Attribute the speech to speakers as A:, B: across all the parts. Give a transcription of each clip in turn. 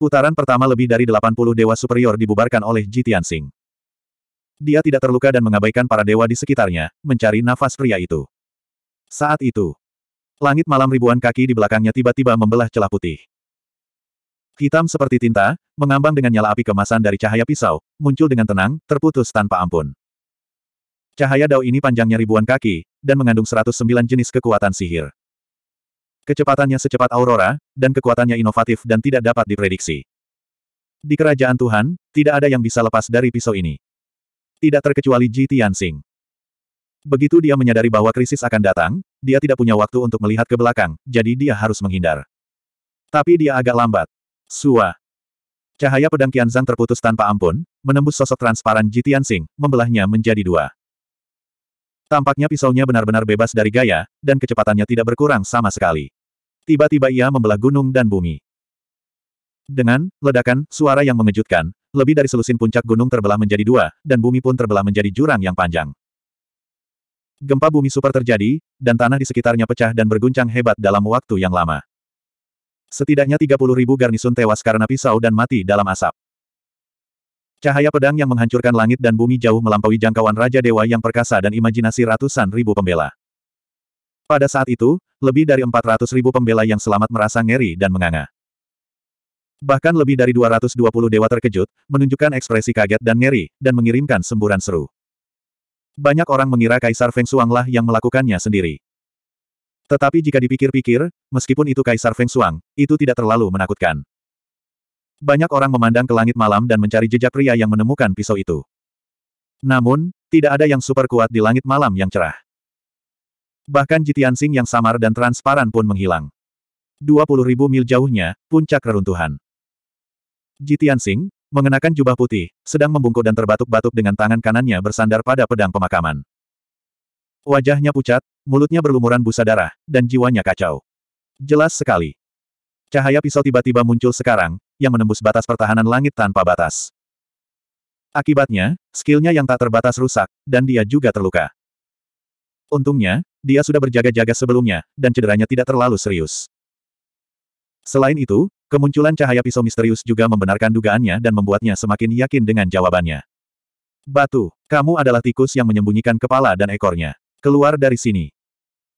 A: Putaran pertama lebih dari 80 dewa superior dibubarkan oleh Ji Tianxing. Dia tidak terluka dan mengabaikan para dewa di sekitarnya, mencari nafas pria itu. Saat itu, langit malam ribuan kaki di belakangnya tiba-tiba membelah celah putih. Hitam seperti tinta, mengambang dengan nyala api kemasan dari cahaya pisau, muncul dengan tenang, terputus tanpa ampun. Cahaya dao ini panjangnya ribuan kaki, dan mengandung 109 jenis kekuatan sihir. Kecepatannya secepat aurora, dan kekuatannya inovatif dan tidak dapat diprediksi. Di kerajaan Tuhan, tidak ada yang bisa lepas dari pisau ini. Tidak terkecuali Ji Tianxing. Begitu dia menyadari bahwa krisis akan datang, dia tidak punya waktu untuk melihat ke belakang, jadi dia harus menghindar. Tapi dia agak lambat. Sua. Cahaya pedang Qianzang terputus tanpa ampun, menembus sosok transparan Ji Tianxing, membelahnya menjadi dua. Tampaknya pisaunya benar-benar bebas dari gaya, dan kecepatannya tidak berkurang sama sekali. Tiba-tiba ia membelah gunung dan bumi. Dengan ledakan, suara yang mengejutkan, lebih dari selusin puncak gunung terbelah menjadi dua, dan bumi pun terbelah menjadi jurang yang panjang. Gempa bumi super terjadi, dan tanah di sekitarnya pecah dan berguncang hebat dalam waktu yang lama. Setidaknya puluh ribu garnisun tewas karena pisau dan mati dalam asap. Cahaya pedang yang menghancurkan langit dan bumi jauh melampaui jangkauan Raja Dewa yang perkasa dan imajinasi ratusan ribu pembela. Pada saat itu, lebih dari 400 ribu pembela yang selamat merasa ngeri dan menganga. Bahkan lebih dari 220 dewa terkejut, menunjukkan ekspresi kaget dan ngeri, dan mengirimkan semburan seru. Banyak orang mengira Kaisar Feng Shuang lah yang melakukannya sendiri. Tetapi jika dipikir-pikir, meskipun itu Kaisar Feng Shuang, itu tidak terlalu menakutkan. Banyak orang memandang ke langit malam dan mencari jejak pria yang menemukan pisau itu. Namun, tidak ada yang super kuat di langit malam yang cerah. Bahkan Jitian Sing yang samar dan transparan pun menghilang. 20.000 mil jauhnya, puncak reruntuhan. Jitian Sing, mengenakan jubah putih, sedang membungkuk dan terbatuk-batuk dengan tangan kanannya bersandar pada pedang pemakaman. Wajahnya pucat, mulutnya berlumuran busa darah, dan jiwanya kacau. Jelas sekali. Cahaya pisau tiba-tiba muncul sekarang, yang menembus batas pertahanan langit tanpa batas. Akibatnya, skillnya yang tak terbatas rusak, dan dia juga terluka. Untungnya, dia sudah berjaga-jaga sebelumnya, dan cederanya tidak terlalu serius. Selain itu, kemunculan cahaya pisau misterius juga membenarkan dugaannya dan membuatnya semakin yakin dengan jawabannya. Batu, kamu adalah tikus yang menyembunyikan kepala dan ekornya. Keluar dari sini.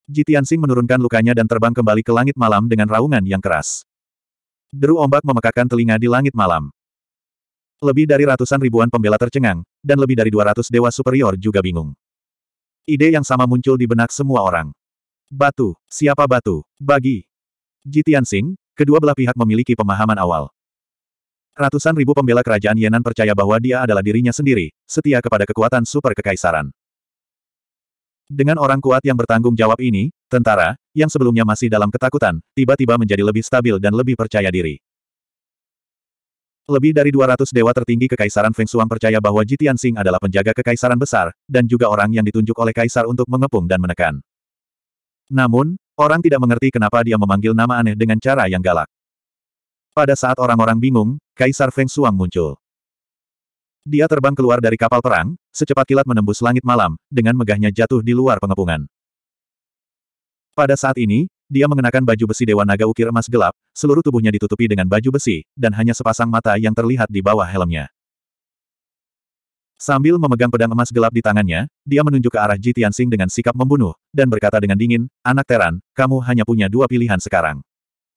A: Jitiansing menurunkan lukanya dan terbang kembali ke langit malam dengan raungan yang keras. Deru ombak memekakan telinga di langit malam. Lebih dari ratusan ribuan pembela tercengang, dan lebih dari 200 dewa superior juga bingung. Ide yang sama muncul di benak semua orang. Batu, siapa batu? Bagi Jitian Sing, kedua belah pihak memiliki pemahaman awal. Ratusan ribu pembela kerajaan Yenan percaya bahwa dia adalah dirinya sendiri, setia kepada kekuatan super kekaisaran. Dengan orang kuat yang bertanggung jawab ini, tentara, yang sebelumnya masih dalam ketakutan, tiba-tiba menjadi lebih stabil dan lebih percaya diri. Lebih dari 200 dewa tertinggi Kekaisaran Feng Shuang percaya bahwa Jitian Sing adalah penjaga Kekaisaran besar, dan juga orang yang ditunjuk oleh Kaisar untuk mengepung dan menekan. Namun, orang tidak mengerti kenapa dia memanggil nama aneh dengan cara yang galak. Pada saat orang-orang bingung, Kaisar Feng Shuang muncul. Dia terbang keluar dari kapal perang, secepat kilat menembus langit malam, dengan megahnya jatuh di luar pengepungan. Pada saat ini, dia mengenakan baju besi Dewa Naga Ukir emas gelap, seluruh tubuhnya ditutupi dengan baju besi, dan hanya sepasang mata yang terlihat di bawah helmnya. Sambil memegang pedang emas gelap di tangannya, dia menunjuk ke arah Ji Tianxing dengan sikap membunuh, dan berkata dengan dingin, Anak Teran, kamu hanya punya dua pilihan sekarang.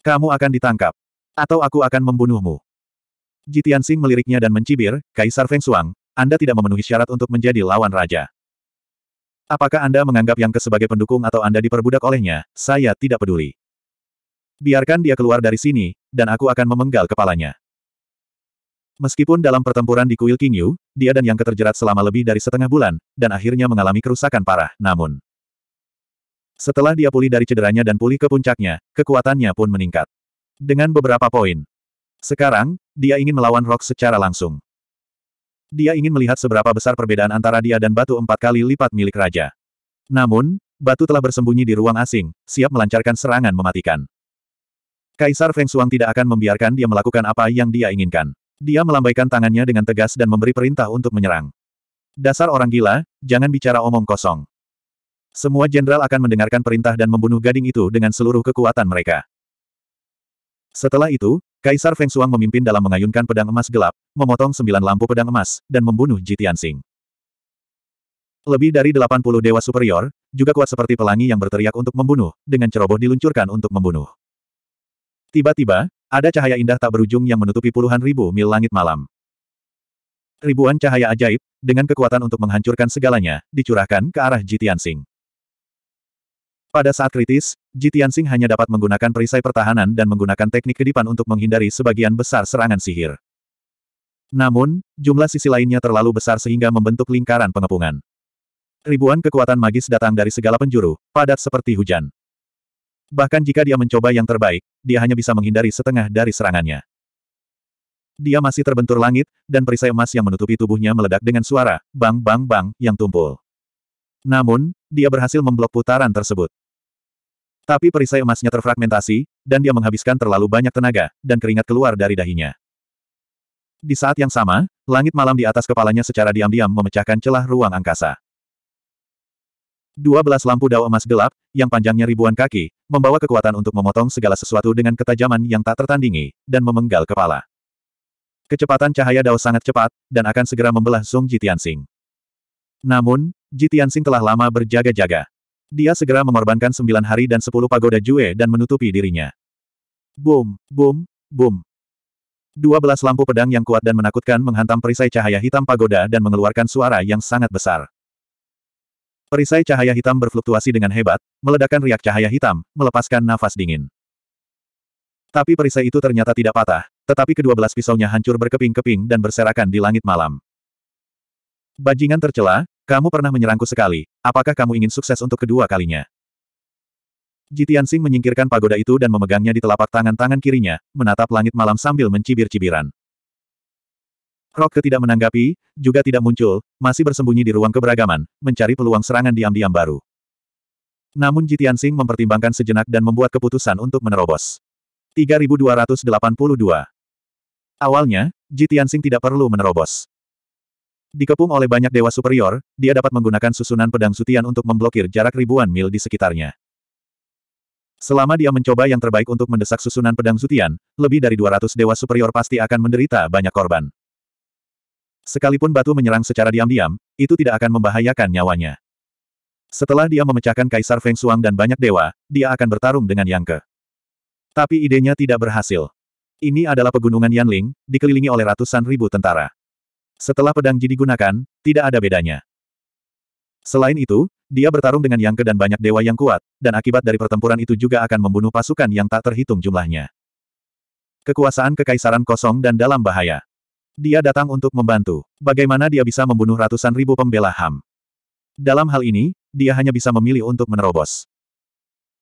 A: Kamu akan ditangkap. Atau aku akan membunuhmu. Ji Tianxing meliriknya dan mencibir, Kaisar Feng Shuang, Anda tidak memenuhi syarat untuk menjadi lawan raja. Apakah Anda menganggap yang ke sebagai pendukung atau Anda diperbudak olehnya, saya tidak peduli. Biarkan dia keluar dari sini, dan aku akan memenggal kepalanya. Meskipun dalam pertempuran di kuil King Yu, dia dan yang terjerat selama lebih dari setengah bulan, dan akhirnya mengalami kerusakan parah, namun. Setelah dia pulih dari cederanya dan pulih ke puncaknya, kekuatannya pun meningkat. Dengan beberapa poin. Sekarang, dia ingin melawan Rock secara langsung. Dia ingin melihat seberapa besar perbedaan antara dia dan batu empat kali lipat milik raja. Namun, batu telah bersembunyi di ruang asing, siap melancarkan serangan mematikan. Kaisar Feng Shuang tidak akan membiarkan dia melakukan apa yang dia inginkan. Dia melambaikan tangannya dengan tegas dan memberi perintah untuk menyerang. Dasar orang gila, jangan bicara omong kosong. Semua jenderal akan mendengarkan perintah dan membunuh gading itu dengan seluruh kekuatan mereka. Setelah itu, Kaisar Feng Shuang memimpin dalam mengayunkan pedang emas gelap, memotong sembilan lampu pedang emas, dan membunuh Ji Tianxing. Lebih dari delapan puluh dewa superior, juga kuat seperti pelangi yang berteriak untuk membunuh, dengan ceroboh diluncurkan untuk membunuh. Tiba-tiba, ada cahaya indah tak berujung yang menutupi puluhan ribu mil langit malam. Ribuan cahaya ajaib, dengan kekuatan untuk menghancurkan segalanya, dicurahkan ke arah Ji Tianxing. Pada saat kritis, Ji Tianxing hanya dapat menggunakan perisai pertahanan dan menggunakan teknik kedipan untuk menghindari sebagian besar serangan sihir. Namun, jumlah sisi lainnya terlalu besar sehingga membentuk lingkaran pengepungan. Ribuan kekuatan magis datang dari segala penjuru, padat seperti hujan. Bahkan jika dia mencoba yang terbaik, dia hanya bisa menghindari setengah dari serangannya. Dia masih terbentur langit, dan perisai emas yang menutupi tubuhnya meledak dengan suara, bang bang bang, yang tumpul. Namun, dia berhasil memblok putaran tersebut. Tapi perisai emasnya terfragmentasi, dan dia menghabiskan terlalu banyak tenaga, dan keringat keluar dari dahinya. Di saat yang sama, langit malam di atas kepalanya secara diam-diam memecahkan celah ruang angkasa. Dua belas lampu dao emas gelap, yang panjangnya ribuan kaki, membawa kekuatan untuk memotong segala sesuatu dengan ketajaman yang tak tertandingi, dan memenggal kepala. Kecepatan cahaya dao sangat cepat, dan akan segera membelah Song Sing. Namun, Jitian Sing telah lama berjaga-jaga. Dia segera mengorbankan sembilan hari dan sepuluh pagoda Jue dan menutupi dirinya. Boom, boom, boom. Dua belas lampu pedang yang kuat dan menakutkan menghantam perisai cahaya hitam pagoda dan mengeluarkan suara yang sangat besar. Perisai cahaya hitam berfluktuasi dengan hebat, meledakkan riak cahaya hitam, melepaskan nafas dingin. Tapi perisai itu ternyata tidak patah, tetapi kedua belas pisaunya hancur berkeping-keping dan berserakan di langit malam. Bajingan tercela, kamu pernah menyerangku sekali, apakah kamu ingin sukses untuk kedua kalinya? Jitian Sing menyingkirkan pagoda itu dan memegangnya di telapak tangan-tangan kirinya, menatap langit malam sambil mencibir-cibiran. Rock tidak menanggapi, juga tidak muncul, masih bersembunyi di ruang keberagaman, mencari peluang serangan diam-diam baru. Namun Jitian Sing mempertimbangkan sejenak dan membuat keputusan untuk menerobos. 3282 Awalnya, Jitian Sing tidak perlu menerobos. Dikepung oleh banyak dewa superior, dia dapat menggunakan susunan pedang sutian untuk memblokir jarak ribuan mil di sekitarnya. Selama dia mencoba yang terbaik untuk mendesak susunan pedang sutian, lebih dari 200 dewa superior pasti akan menderita banyak korban. Sekalipun batu menyerang secara diam-diam, itu tidak akan membahayakan nyawanya. Setelah dia memecahkan Kaisar Feng Shuang dan banyak dewa, dia akan bertarung dengan Yang Ke. Tapi idenya tidak berhasil. Ini adalah pegunungan Yanling, dikelilingi oleh ratusan ribu tentara. Setelah pedang Ji digunakan, tidak ada bedanya. Selain itu, dia bertarung dengan Yang Ke dan banyak dewa yang kuat, dan akibat dari pertempuran itu juga akan membunuh pasukan yang tak terhitung jumlahnya. Kekuasaan kekaisaran kosong dan dalam bahaya. Dia datang untuk membantu. Bagaimana dia bisa membunuh ratusan ribu pembela HAM? Dalam hal ini, dia hanya bisa memilih untuk menerobos.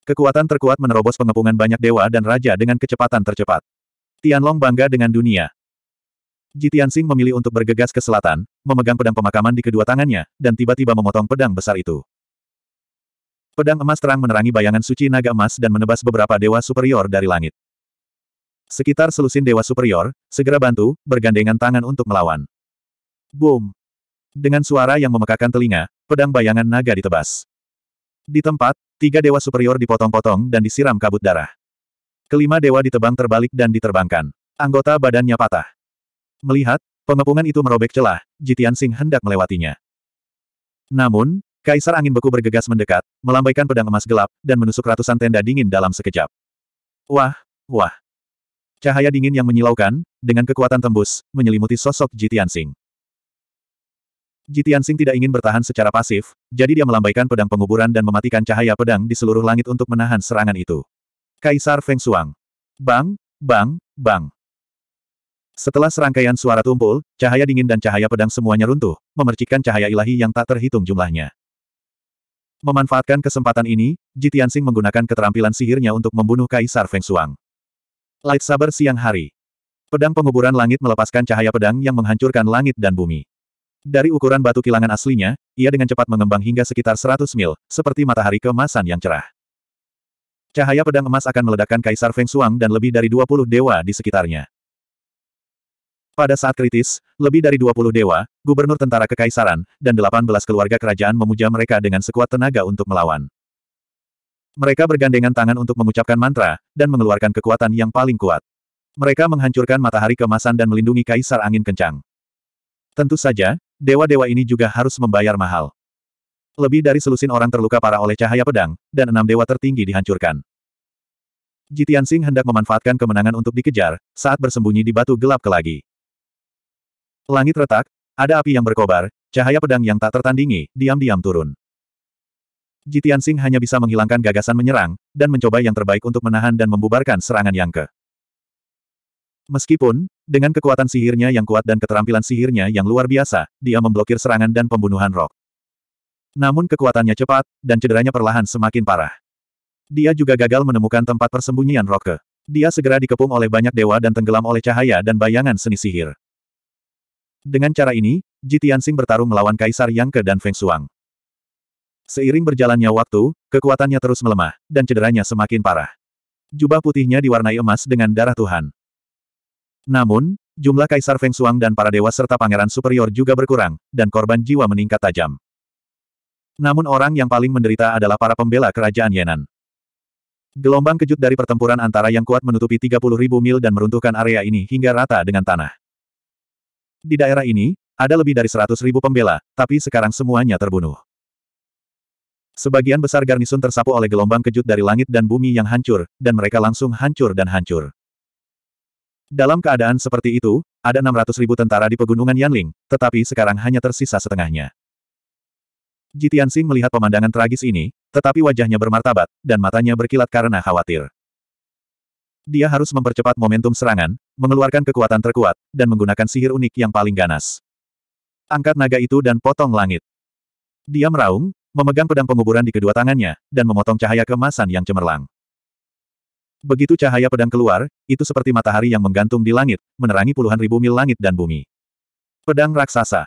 A: Kekuatan terkuat menerobos pengepungan banyak dewa dan raja dengan kecepatan tercepat. Tianlong bangga dengan dunia. Jitian Sing memilih untuk bergegas ke selatan, memegang pedang pemakaman di kedua tangannya, dan tiba-tiba memotong pedang besar itu. Pedang emas terang menerangi bayangan suci naga emas dan menebas beberapa dewa superior dari langit. Sekitar selusin dewa superior, segera bantu, bergandengan tangan untuk melawan. Boom! Dengan suara yang memekakan telinga, pedang bayangan naga ditebas. Di tempat, tiga dewa superior dipotong-potong dan disiram kabut darah. Kelima dewa ditebang terbalik dan diterbangkan. Anggota badannya patah. Melihat, pengepungan itu merobek celah, Jitian Sing hendak melewatinya. Namun, Kaisar Angin Beku bergegas mendekat, melambaikan pedang emas gelap, dan menusuk ratusan tenda dingin dalam sekejap. Wah, wah. Cahaya dingin yang menyilaukan, dengan kekuatan tembus, menyelimuti sosok Jitian Sing. Jitian Sing tidak ingin bertahan secara pasif, jadi dia melambaikan pedang penguburan dan mematikan cahaya pedang di seluruh langit untuk menahan serangan itu. Kaisar Feng Shuang. Bang, bang, bang. Setelah serangkaian suara tumpul, cahaya dingin dan cahaya pedang semuanya runtuh, memercikkan cahaya ilahi yang tak terhitung jumlahnya. Memanfaatkan kesempatan ini, Jitiansing Sing menggunakan keterampilan sihirnya untuk membunuh Kaisar Feng Shuang. saber siang hari. Pedang penguburan langit melepaskan cahaya pedang yang menghancurkan langit dan bumi. Dari ukuran batu kilangan aslinya, ia dengan cepat mengembang hingga sekitar 100 mil, seperti matahari kemasan yang cerah. Cahaya pedang emas akan meledakkan Kaisar Feng Shuang dan lebih dari 20 dewa di sekitarnya. Pada saat kritis, lebih dari 20 dewa, gubernur tentara kekaisaran, dan 18 keluarga kerajaan memuja mereka dengan sekuat tenaga untuk melawan. Mereka bergandengan tangan untuk mengucapkan mantra, dan mengeluarkan kekuatan yang paling kuat. Mereka menghancurkan matahari kemasan dan melindungi kaisar angin kencang. Tentu saja, dewa-dewa ini juga harus membayar mahal. Lebih dari selusin orang terluka parah oleh cahaya pedang, dan enam dewa tertinggi dihancurkan. Jitian Singh hendak memanfaatkan kemenangan untuk dikejar, saat bersembunyi di batu gelap kelagi. Langit retak, ada api yang berkobar, cahaya pedang yang tak tertandingi, diam-diam turun. Jitian Singh hanya bisa menghilangkan gagasan menyerang, dan mencoba yang terbaik untuk menahan dan membubarkan serangan yang ke. Meskipun, dengan kekuatan sihirnya yang kuat dan keterampilan sihirnya yang luar biasa, dia memblokir serangan dan pembunuhan Rock. Namun kekuatannya cepat, dan cederanya perlahan semakin parah. Dia juga gagal menemukan tempat persembunyian Rock. Dia segera dikepung oleh banyak dewa dan tenggelam oleh cahaya dan bayangan seni sihir. Dengan cara ini, Ji Tianxing bertarung melawan Kaisar Yang Ke dan Feng Shuang. Seiring berjalannya waktu, kekuatannya terus melemah, dan cederanya semakin parah. Jubah putihnya diwarnai emas dengan darah Tuhan. Namun, jumlah Kaisar Feng Shuang dan para dewa serta pangeran superior juga berkurang, dan korban jiwa meningkat tajam. Namun orang yang paling menderita adalah para pembela kerajaan Yenan. Gelombang kejut dari pertempuran antara yang kuat menutupi 30.000 mil dan meruntuhkan area ini hingga rata dengan tanah. Di daerah ini, ada lebih dari seratus ribu pembela, tapi sekarang semuanya terbunuh. Sebagian besar garnisun tersapu oleh gelombang kejut dari langit dan bumi yang hancur, dan mereka langsung hancur dan hancur. Dalam keadaan seperti itu, ada enam ratus ribu tentara di pegunungan Yanling, tetapi sekarang hanya tersisa setengahnya. Jitian Sing melihat pemandangan tragis ini, tetapi wajahnya bermartabat, dan matanya berkilat karena khawatir. Dia harus mempercepat momentum serangan, mengeluarkan kekuatan terkuat, dan menggunakan sihir unik yang paling ganas. Angkat naga itu dan potong langit. Dia meraung, memegang pedang penguburan di kedua tangannya, dan memotong cahaya kemasan yang cemerlang. Begitu cahaya pedang keluar, itu seperti matahari yang menggantung di langit, menerangi puluhan ribu mil langit dan bumi. Pedang raksasa.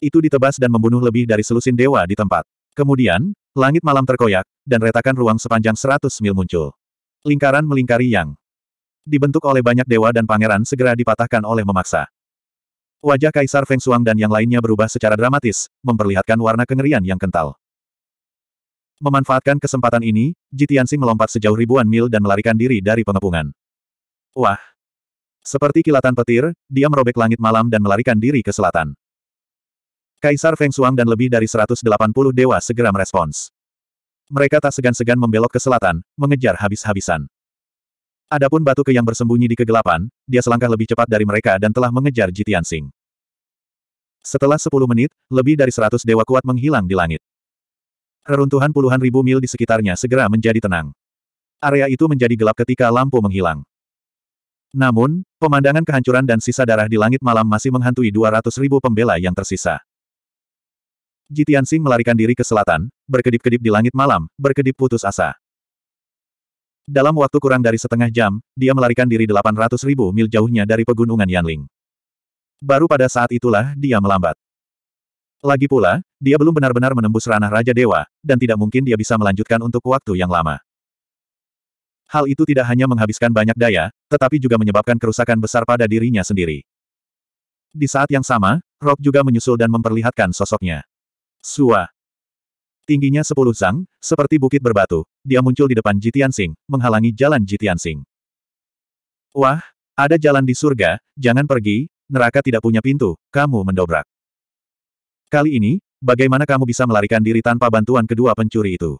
A: Itu ditebas dan membunuh lebih dari selusin dewa di tempat. Kemudian, langit malam terkoyak, dan retakan ruang sepanjang seratus mil muncul. Lingkaran melingkari yang dibentuk oleh banyak dewa dan pangeran segera dipatahkan oleh memaksa. Wajah Kaisar Feng Shuang dan yang lainnya berubah secara dramatis, memperlihatkan warna kengerian yang kental. Memanfaatkan kesempatan ini, Jitiansi melompat sejauh ribuan mil dan melarikan diri dari pengepungan. Wah! Seperti kilatan petir, dia merobek langit malam dan melarikan diri ke selatan. Kaisar Feng Shuang dan lebih dari 180 dewa segera merespons. Mereka tak segan-segan membelok ke selatan, mengejar habis-habisan. Adapun batu ke yang bersembunyi di kegelapan, dia selangkah lebih cepat dari mereka dan telah mengejar Jitian Sing. Setelah 10 menit, lebih dari 100 dewa kuat menghilang di langit. Reruntuhan puluhan ribu mil di sekitarnya segera menjadi tenang. Area itu menjadi gelap ketika lampu menghilang. Namun, pemandangan kehancuran dan sisa darah di langit malam masih menghantui 200 ribu pembela yang tersisa. Jitian Sing melarikan diri ke selatan, berkedip-kedip di langit malam, berkedip putus asa. Dalam waktu kurang dari setengah jam, dia melarikan diri 800 ribu mil jauhnya dari pegunungan Yanling. Baru pada saat itulah dia melambat. Lagi pula, dia belum benar-benar menembus ranah Raja Dewa, dan tidak mungkin dia bisa melanjutkan untuk waktu yang lama. Hal itu tidak hanya menghabiskan banyak daya, tetapi juga menyebabkan kerusakan besar pada dirinya sendiri. Di saat yang sama, Rock juga menyusul dan memperlihatkan sosoknya. Suah! Tingginya sepuluh zang, seperti bukit berbatu, dia muncul di depan Jitian Sing, menghalangi jalan Jitian Sing. Wah, ada jalan di surga, jangan pergi, neraka tidak punya pintu, kamu mendobrak. Kali ini, bagaimana kamu bisa melarikan diri tanpa bantuan kedua pencuri itu?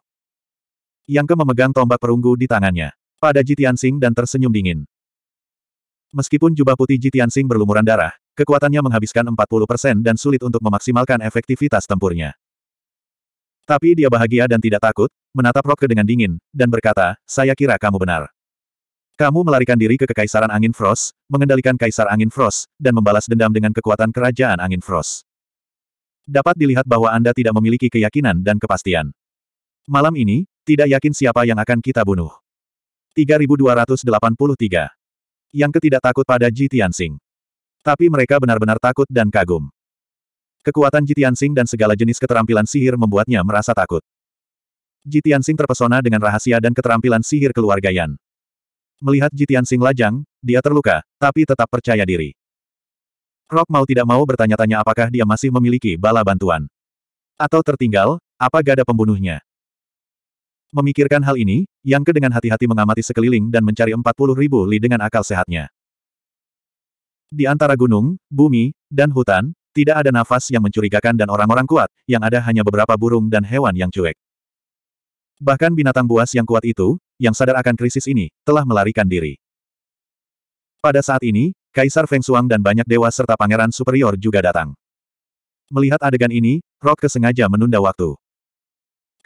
A: Yang ke memegang tombak perunggu di tangannya. Pada Jitian Sing dan tersenyum dingin. Meskipun jubah putih Jitian Sing berlumuran darah, kekuatannya menghabiskan 40% dan sulit untuk memaksimalkan efektivitas tempurnya. Tapi dia bahagia dan tidak takut, menatap Rokke dengan dingin, dan berkata, saya kira kamu benar. Kamu melarikan diri ke Kekaisaran Angin Frost, mengendalikan Kaisar Angin Frost, dan membalas dendam dengan kekuatan Kerajaan Angin Frost. Dapat dilihat bahwa Anda tidak memiliki keyakinan dan kepastian. Malam ini, tidak yakin siapa yang akan kita bunuh. 3283. Yang ketidak takut pada Ji Tianxing. Tapi mereka benar-benar takut dan kagum. Kekuatan Jitian Jitiansing dan segala jenis keterampilan sihir membuatnya merasa takut. Jitian Jitiansing terpesona dengan rahasia dan keterampilan sihir keluarga Yan. Melihat Jitiansing lajang, dia terluka, tapi tetap percaya diri. Rock mau tidak mau bertanya-tanya apakah dia masih memiliki bala bantuan. Atau tertinggal, apa gada pembunuhnya. Memikirkan hal ini, Yang Ke dengan hati-hati mengamati sekeliling dan mencari 40 ribu li dengan akal sehatnya. Di antara gunung, bumi, dan hutan, tidak ada nafas yang mencurigakan dan orang-orang kuat, yang ada hanya beberapa burung dan hewan yang cuek. Bahkan binatang buas yang kuat itu, yang sadar akan krisis ini, telah melarikan diri. Pada saat ini, Kaisar Feng Shuang dan banyak dewa serta pangeran superior juga datang. Melihat adegan ini, Rock kesengaja menunda waktu.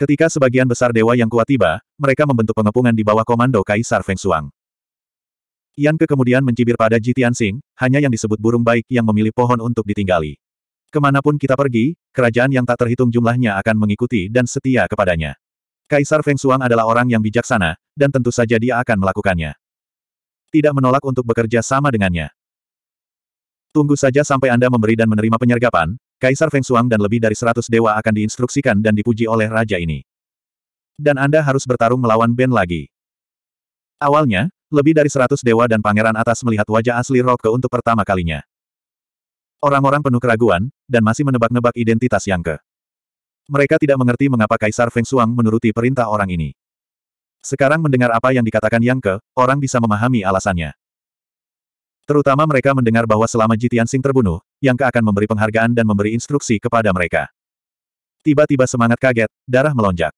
A: Ketika sebagian besar dewa yang kuat tiba, mereka membentuk pengepungan di bawah komando Kaisar Feng Shuang. Yan Ke kemudian mencibir pada Ji Tianxing, hanya yang disebut burung baik yang memilih pohon untuk ditinggali. Kemanapun kita pergi, kerajaan yang tak terhitung jumlahnya akan mengikuti dan setia kepadanya. Kaisar Feng Shuang adalah orang yang bijaksana, dan tentu saja dia akan melakukannya. Tidak menolak untuk bekerja sama dengannya. Tunggu saja sampai Anda memberi dan menerima penyergapan, Kaisar Feng Shuang dan lebih dari seratus dewa akan diinstruksikan dan dipuji oleh raja ini. Dan Anda harus bertarung melawan Ben lagi. Awalnya, lebih dari seratus dewa dan pangeran atas melihat wajah asli Rokke untuk pertama kalinya. Orang-orang penuh keraguan, dan masih menebak-nebak identitas yang ke. Mereka tidak mengerti mengapa Kaisar Feng Shuang menuruti perintah orang ini. Sekarang mendengar apa yang dikatakan Yang Ke, orang bisa memahami alasannya. Terutama mereka mendengar bahwa selama Jitian Sing terbunuh, Yang Ke akan memberi penghargaan dan memberi instruksi kepada mereka. Tiba-tiba semangat kaget, darah melonjak.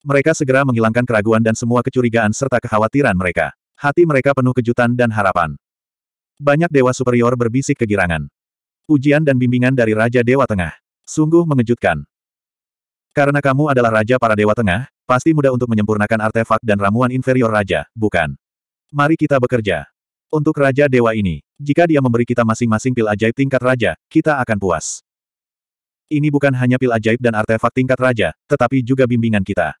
A: Mereka segera menghilangkan keraguan dan semua kecurigaan serta kekhawatiran mereka. Hati mereka penuh kejutan dan harapan. Banyak dewa superior berbisik kegirangan. Ujian dan bimbingan dari Raja Dewa Tengah. Sungguh mengejutkan. Karena kamu adalah Raja para Dewa Tengah, pasti mudah untuk menyempurnakan artefak dan ramuan inferior Raja, bukan? Mari kita bekerja. Untuk Raja Dewa ini, jika dia memberi kita masing-masing pil ajaib tingkat Raja, kita akan puas. Ini bukan hanya pil ajaib dan artefak tingkat Raja, tetapi juga bimbingan kita.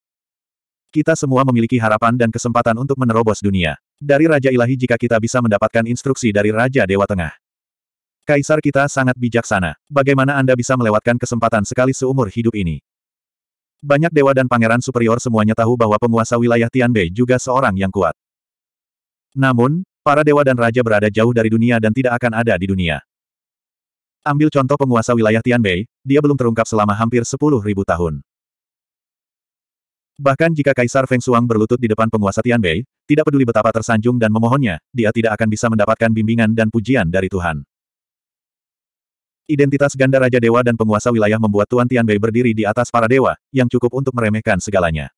A: Kita semua memiliki harapan dan kesempatan untuk menerobos dunia. Dari Raja Ilahi jika kita bisa mendapatkan instruksi dari Raja Dewa Tengah. Kaisar kita sangat bijaksana. Bagaimana Anda bisa melewatkan kesempatan sekali seumur hidup ini? Banyak dewa dan pangeran superior semuanya tahu bahwa penguasa wilayah Tianbei juga seorang yang kuat. Namun, para dewa dan raja berada jauh dari dunia dan tidak akan ada di dunia. Ambil contoh penguasa wilayah Tianbei, dia belum terungkap selama hampir 10.000 tahun. Bahkan jika Kaisar Feng Shuang berlutut di depan penguasa Tianbei, tidak peduli betapa tersanjung dan memohonnya, dia tidak akan bisa mendapatkan bimbingan dan pujian dari Tuhan. Identitas ganda Raja Dewa dan penguasa wilayah membuat Tuan Tianbei berdiri di atas para dewa, yang cukup untuk meremehkan segalanya.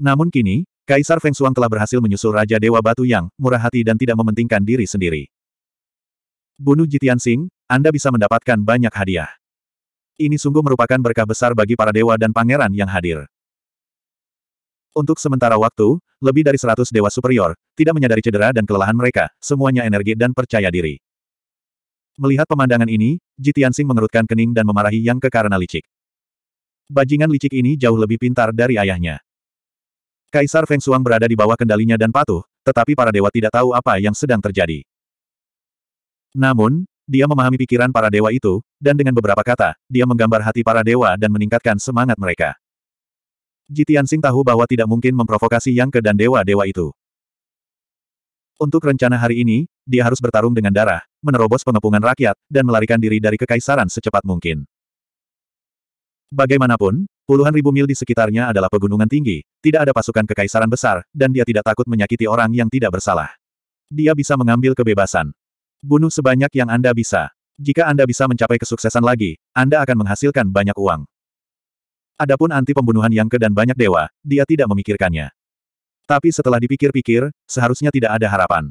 A: Namun kini, Kaisar Feng Shuang telah berhasil menyusul Raja Dewa Batu yang murah hati dan tidak mementingkan diri sendiri. Bunuh Jitian Sing, Anda bisa mendapatkan banyak hadiah. Ini sungguh merupakan berkah besar bagi para dewa dan pangeran yang hadir. Untuk sementara waktu, lebih dari seratus dewa superior, tidak menyadari cedera dan kelelahan mereka, semuanya energi dan percaya diri. Melihat pemandangan ini, Jitiansing mengerutkan kening dan memarahi yang ke karena licik. Bajingan licik ini jauh lebih pintar dari ayahnya. Kaisar Feng Shuang berada di bawah kendalinya dan patuh, tetapi para dewa tidak tahu apa yang sedang terjadi. Namun, dia memahami pikiran para dewa itu, dan dengan beberapa kata, dia menggambar hati para dewa dan meningkatkan semangat mereka. Jitiansing tahu bahwa tidak mungkin memprovokasi Yang Ke dan dewa-dewa itu. Untuk rencana hari ini, dia harus bertarung dengan darah, menerobos pengepungan rakyat, dan melarikan diri dari kekaisaran secepat mungkin. Bagaimanapun, puluhan ribu mil di sekitarnya adalah pegunungan tinggi, tidak ada pasukan kekaisaran besar, dan dia tidak takut menyakiti orang yang tidak bersalah. Dia bisa mengambil kebebasan. Bunuh sebanyak yang Anda bisa. Jika Anda bisa mencapai kesuksesan lagi, Anda akan menghasilkan banyak uang. Adapun anti pembunuhan yang ke dan banyak dewa, dia tidak memikirkannya. Tapi setelah dipikir-pikir, seharusnya tidak ada harapan.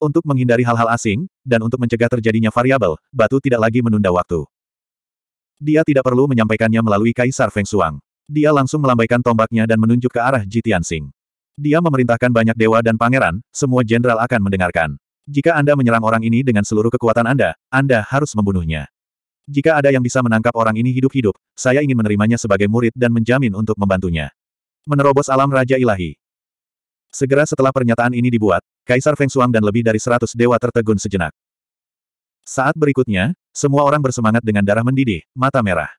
A: Untuk menghindari hal-hal asing, dan untuk mencegah terjadinya variabel, batu tidak lagi menunda waktu. Dia tidak perlu menyampaikannya melalui Kaisar Feng Shuang. Dia langsung melambaikan tombaknya dan menunjuk ke arah Jitian Sing. Dia memerintahkan banyak dewa dan pangeran, semua jenderal akan mendengarkan. Jika Anda menyerang orang ini dengan seluruh kekuatan Anda, Anda harus membunuhnya. Jika ada yang bisa menangkap orang ini hidup-hidup, saya ingin menerimanya sebagai murid dan menjamin untuk membantunya. Menerobos alam Raja Ilahi. Segera setelah pernyataan ini dibuat, Kaisar Feng Shuang dan lebih dari seratus dewa tertegun sejenak. Saat berikutnya, semua orang bersemangat dengan darah mendidih, mata merah.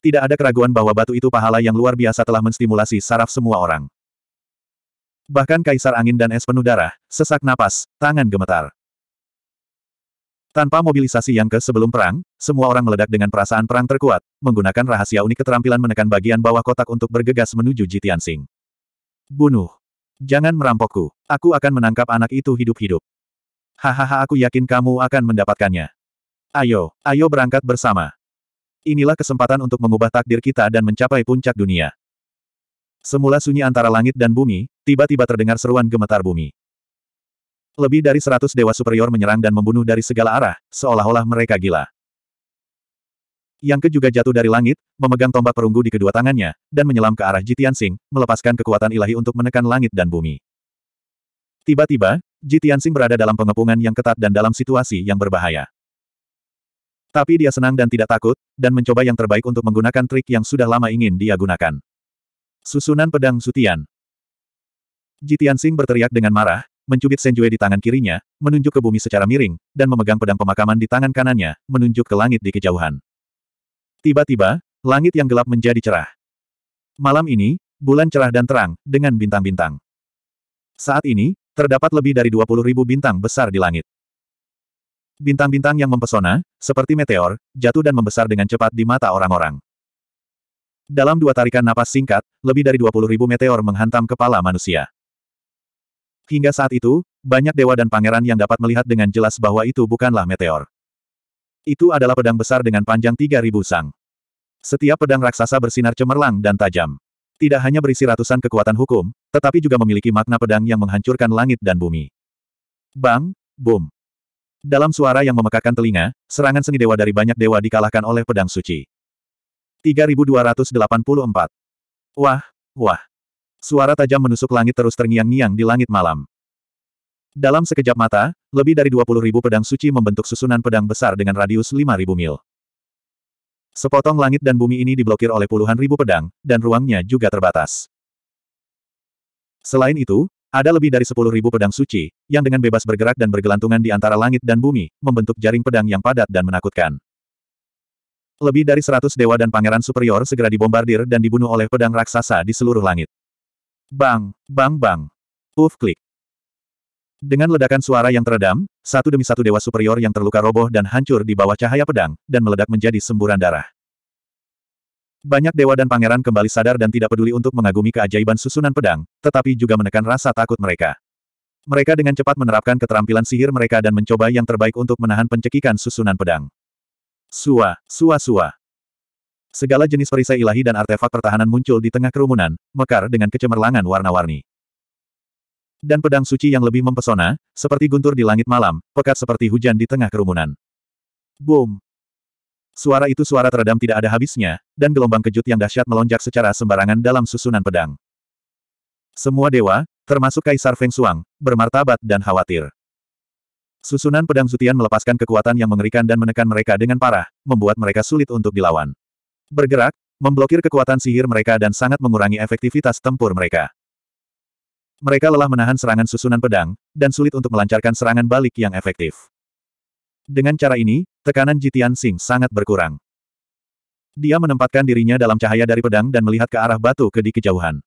A: Tidak ada keraguan bahwa batu itu pahala yang luar biasa telah menstimulasi saraf semua orang. Bahkan Kaisar Angin dan Es penuh darah, sesak napas, tangan gemetar. Tanpa mobilisasi yang ke sebelum perang, semua orang meledak dengan perasaan perang terkuat, menggunakan rahasia unik keterampilan menekan bagian bawah kotak untuk bergegas menuju Jitian Sing. Bunuh. Jangan merampokku. Aku akan menangkap anak itu hidup-hidup. Hahaha aku yakin kamu akan mendapatkannya. Ayo, ayo berangkat bersama. Inilah kesempatan untuk mengubah takdir kita dan mencapai puncak dunia. Semula sunyi antara langit dan bumi, tiba-tiba terdengar seruan gemetar bumi. Lebih dari seratus dewa superior menyerang dan membunuh dari segala arah, seolah-olah mereka gila. Yang ke juga jatuh dari langit, memegang tombak perunggu di kedua tangannya, dan menyelam ke arah Jitian Sing, melepaskan kekuatan ilahi untuk menekan langit dan bumi. Tiba-tiba, Jitian Sing berada dalam pengepungan yang ketat dan dalam situasi yang berbahaya. Tapi dia senang dan tidak takut, dan mencoba yang terbaik untuk menggunakan trik yang sudah lama ingin dia gunakan. Susunan Pedang Sutian Jitian Sing berteriak dengan marah, mencubit Senjue di tangan kirinya, menunjuk ke bumi secara miring, dan memegang pedang pemakaman di tangan kanannya, menunjuk ke langit di kejauhan. Tiba-tiba, langit yang gelap menjadi cerah. Malam ini, bulan cerah dan terang, dengan bintang-bintang. Saat ini, terdapat lebih dari 20 ribu bintang besar di langit. Bintang-bintang yang mempesona, seperti meteor, jatuh dan membesar dengan cepat di mata orang-orang. Dalam dua tarikan napas singkat, lebih dari ribu meteor menghantam kepala manusia. Hingga saat itu, banyak dewa dan pangeran yang dapat melihat dengan jelas bahwa itu bukanlah meteor. Itu adalah pedang besar dengan panjang 3000 sang. Setiap pedang raksasa bersinar cemerlang dan tajam. Tidak hanya berisi ratusan kekuatan hukum, tetapi juga memiliki makna pedang yang menghancurkan langit dan bumi. Bang, boom. Dalam suara yang memekakan telinga, serangan seni dewa dari banyak dewa dikalahkan oleh pedang suci. 3284. Wah, wah. Suara tajam menusuk langit terus terngiang-ngiang di langit malam. Dalam sekejap mata, lebih dari 20 ribu pedang suci membentuk susunan pedang besar dengan radius ribu mil. Sepotong langit dan bumi ini diblokir oleh puluhan ribu pedang, dan ruangnya juga terbatas. Selain itu, ada lebih dari ribu pedang suci, yang dengan bebas bergerak dan bergelantungan di antara langit dan bumi, membentuk jaring pedang yang padat dan menakutkan. Lebih dari 100 dewa dan pangeran superior segera dibombardir dan dibunuh oleh pedang raksasa di seluruh langit. Bang, bang bang. Uf klik. Dengan ledakan suara yang teredam, satu demi satu dewa superior yang terluka roboh dan hancur di bawah cahaya pedang, dan meledak menjadi semburan darah. Banyak dewa dan pangeran kembali sadar dan tidak peduli untuk mengagumi keajaiban susunan pedang, tetapi juga menekan rasa takut mereka. Mereka dengan cepat menerapkan keterampilan sihir mereka dan mencoba yang terbaik untuk menahan pencekikan susunan pedang. Sua, sua sua. Segala jenis perisai ilahi dan artefak pertahanan muncul di tengah kerumunan, mekar dengan kecemerlangan warna-warni. Dan pedang suci yang lebih mempesona, seperti guntur di langit malam, pekat seperti hujan di tengah kerumunan. Boom! Suara itu suara teredam tidak ada habisnya, dan gelombang kejut yang dahsyat melonjak secara sembarangan dalam susunan pedang. Semua dewa, termasuk Kaisar Feng Shuang, bermartabat dan khawatir. Susunan pedang Zutian melepaskan kekuatan yang mengerikan dan menekan mereka dengan parah, membuat mereka sulit untuk dilawan bergerak, memblokir kekuatan sihir mereka dan sangat mengurangi efektivitas tempur mereka. Mereka lelah menahan serangan susunan pedang, dan sulit untuk melancarkan serangan balik yang efektif. Dengan cara ini, tekanan Jitian Sing sangat berkurang. Dia menempatkan dirinya dalam cahaya dari pedang dan melihat ke arah batu ke di kejauhan.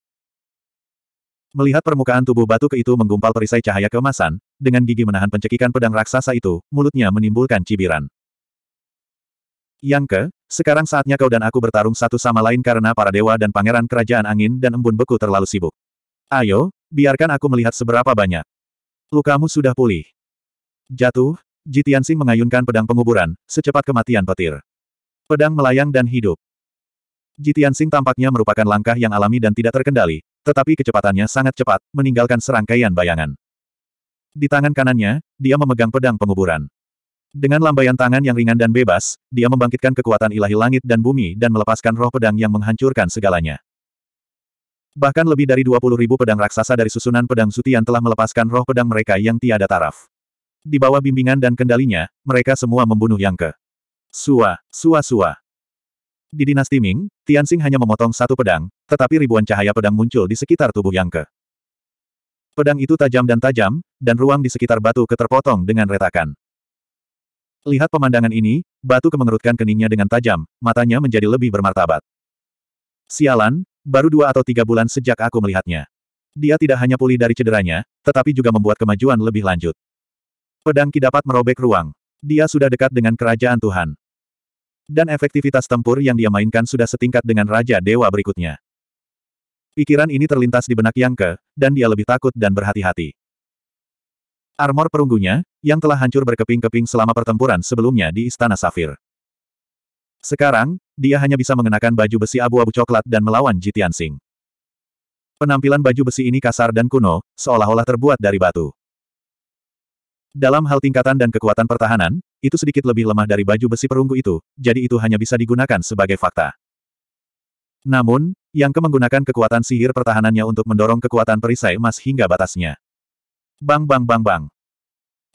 A: Melihat permukaan tubuh batu ke itu menggumpal perisai cahaya keemasan, dengan gigi menahan pencekikan pedang raksasa itu, mulutnya menimbulkan cibiran. Yang ke, sekarang saatnya kau dan aku bertarung satu sama lain karena para dewa dan pangeran kerajaan angin dan embun beku terlalu sibuk. Ayo, biarkan aku melihat seberapa banyak. Lukamu sudah pulih. Jatuh, Jitian Sing mengayunkan pedang penguburan, secepat kematian petir. Pedang melayang dan hidup. Jitian Sing tampaknya merupakan langkah yang alami dan tidak terkendali, tetapi kecepatannya sangat cepat, meninggalkan serangkaian bayangan. Di tangan kanannya, dia memegang pedang penguburan. Dengan lambaian tangan yang ringan dan bebas, dia membangkitkan kekuatan ilahi langit dan bumi dan melepaskan roh pedang yang menghancurkan segalanya. Bahkan lebih dari 20 ribu pedang raksasa dari susunan pedang Zutian telah melepaskan roh pedang mereka yang tiada taraf. Di bawah bimbingan dan kendalinya, mereka semua membunuh yang ke. Sua, sua sua. Di dinasti Ming, Tianxing hanya memotong satu pedang, tetapi ribuan cahaya pedang muncul di sekitar tubuh yang ke. Pedang itu tajam dan tajam, dan ruang di sekitar batu keterpotong dengan retakan. Lihat pemandangan ini, Batu kemengerutkan keningnya dengan tajam, matanya menjadi lebih bermartabat. Sialan, baru dua atau tiga bulan sejak aku melihatnya. Dia tidak hanya pulih dari cederanya, tetapi juga membuat kemajuan lebih lanjut. Pedang Ki dapat merobek ruang. Dia sudah dekat dengan kerajaan Tuhan. Dan efektivitas tempur yang dia mainkan sudah setingkat dengan Raja Dewa berikutnya. Pikiran ini terlintas di benak Yang Ke, dan dia lebih takut dan berhati-hati. Armor perunggunya, yang telah hancur berkeping-keping selama pertempuran sebelumnya di Istana Safir. Sekarang, dia hanya bisa mengenakan baju besi abu-abu coklat dan melawan Jitian Sing. Penampilan baju besi ini kasar dan kuno, seolah-olah terbuat dari batu. Dalam hal tingkatan dan kekuatan pertahanan, itu sedikit lebih lemah dari baju besi perunggu itu, jadi itu hanya bisa digunakan sebagai fakta. Namun, Yang Ke menggunakan kekuatan sihir pertahanannya untuk mendorong kekuatan perisai emas hingga batasnya. Bang bang bang bang.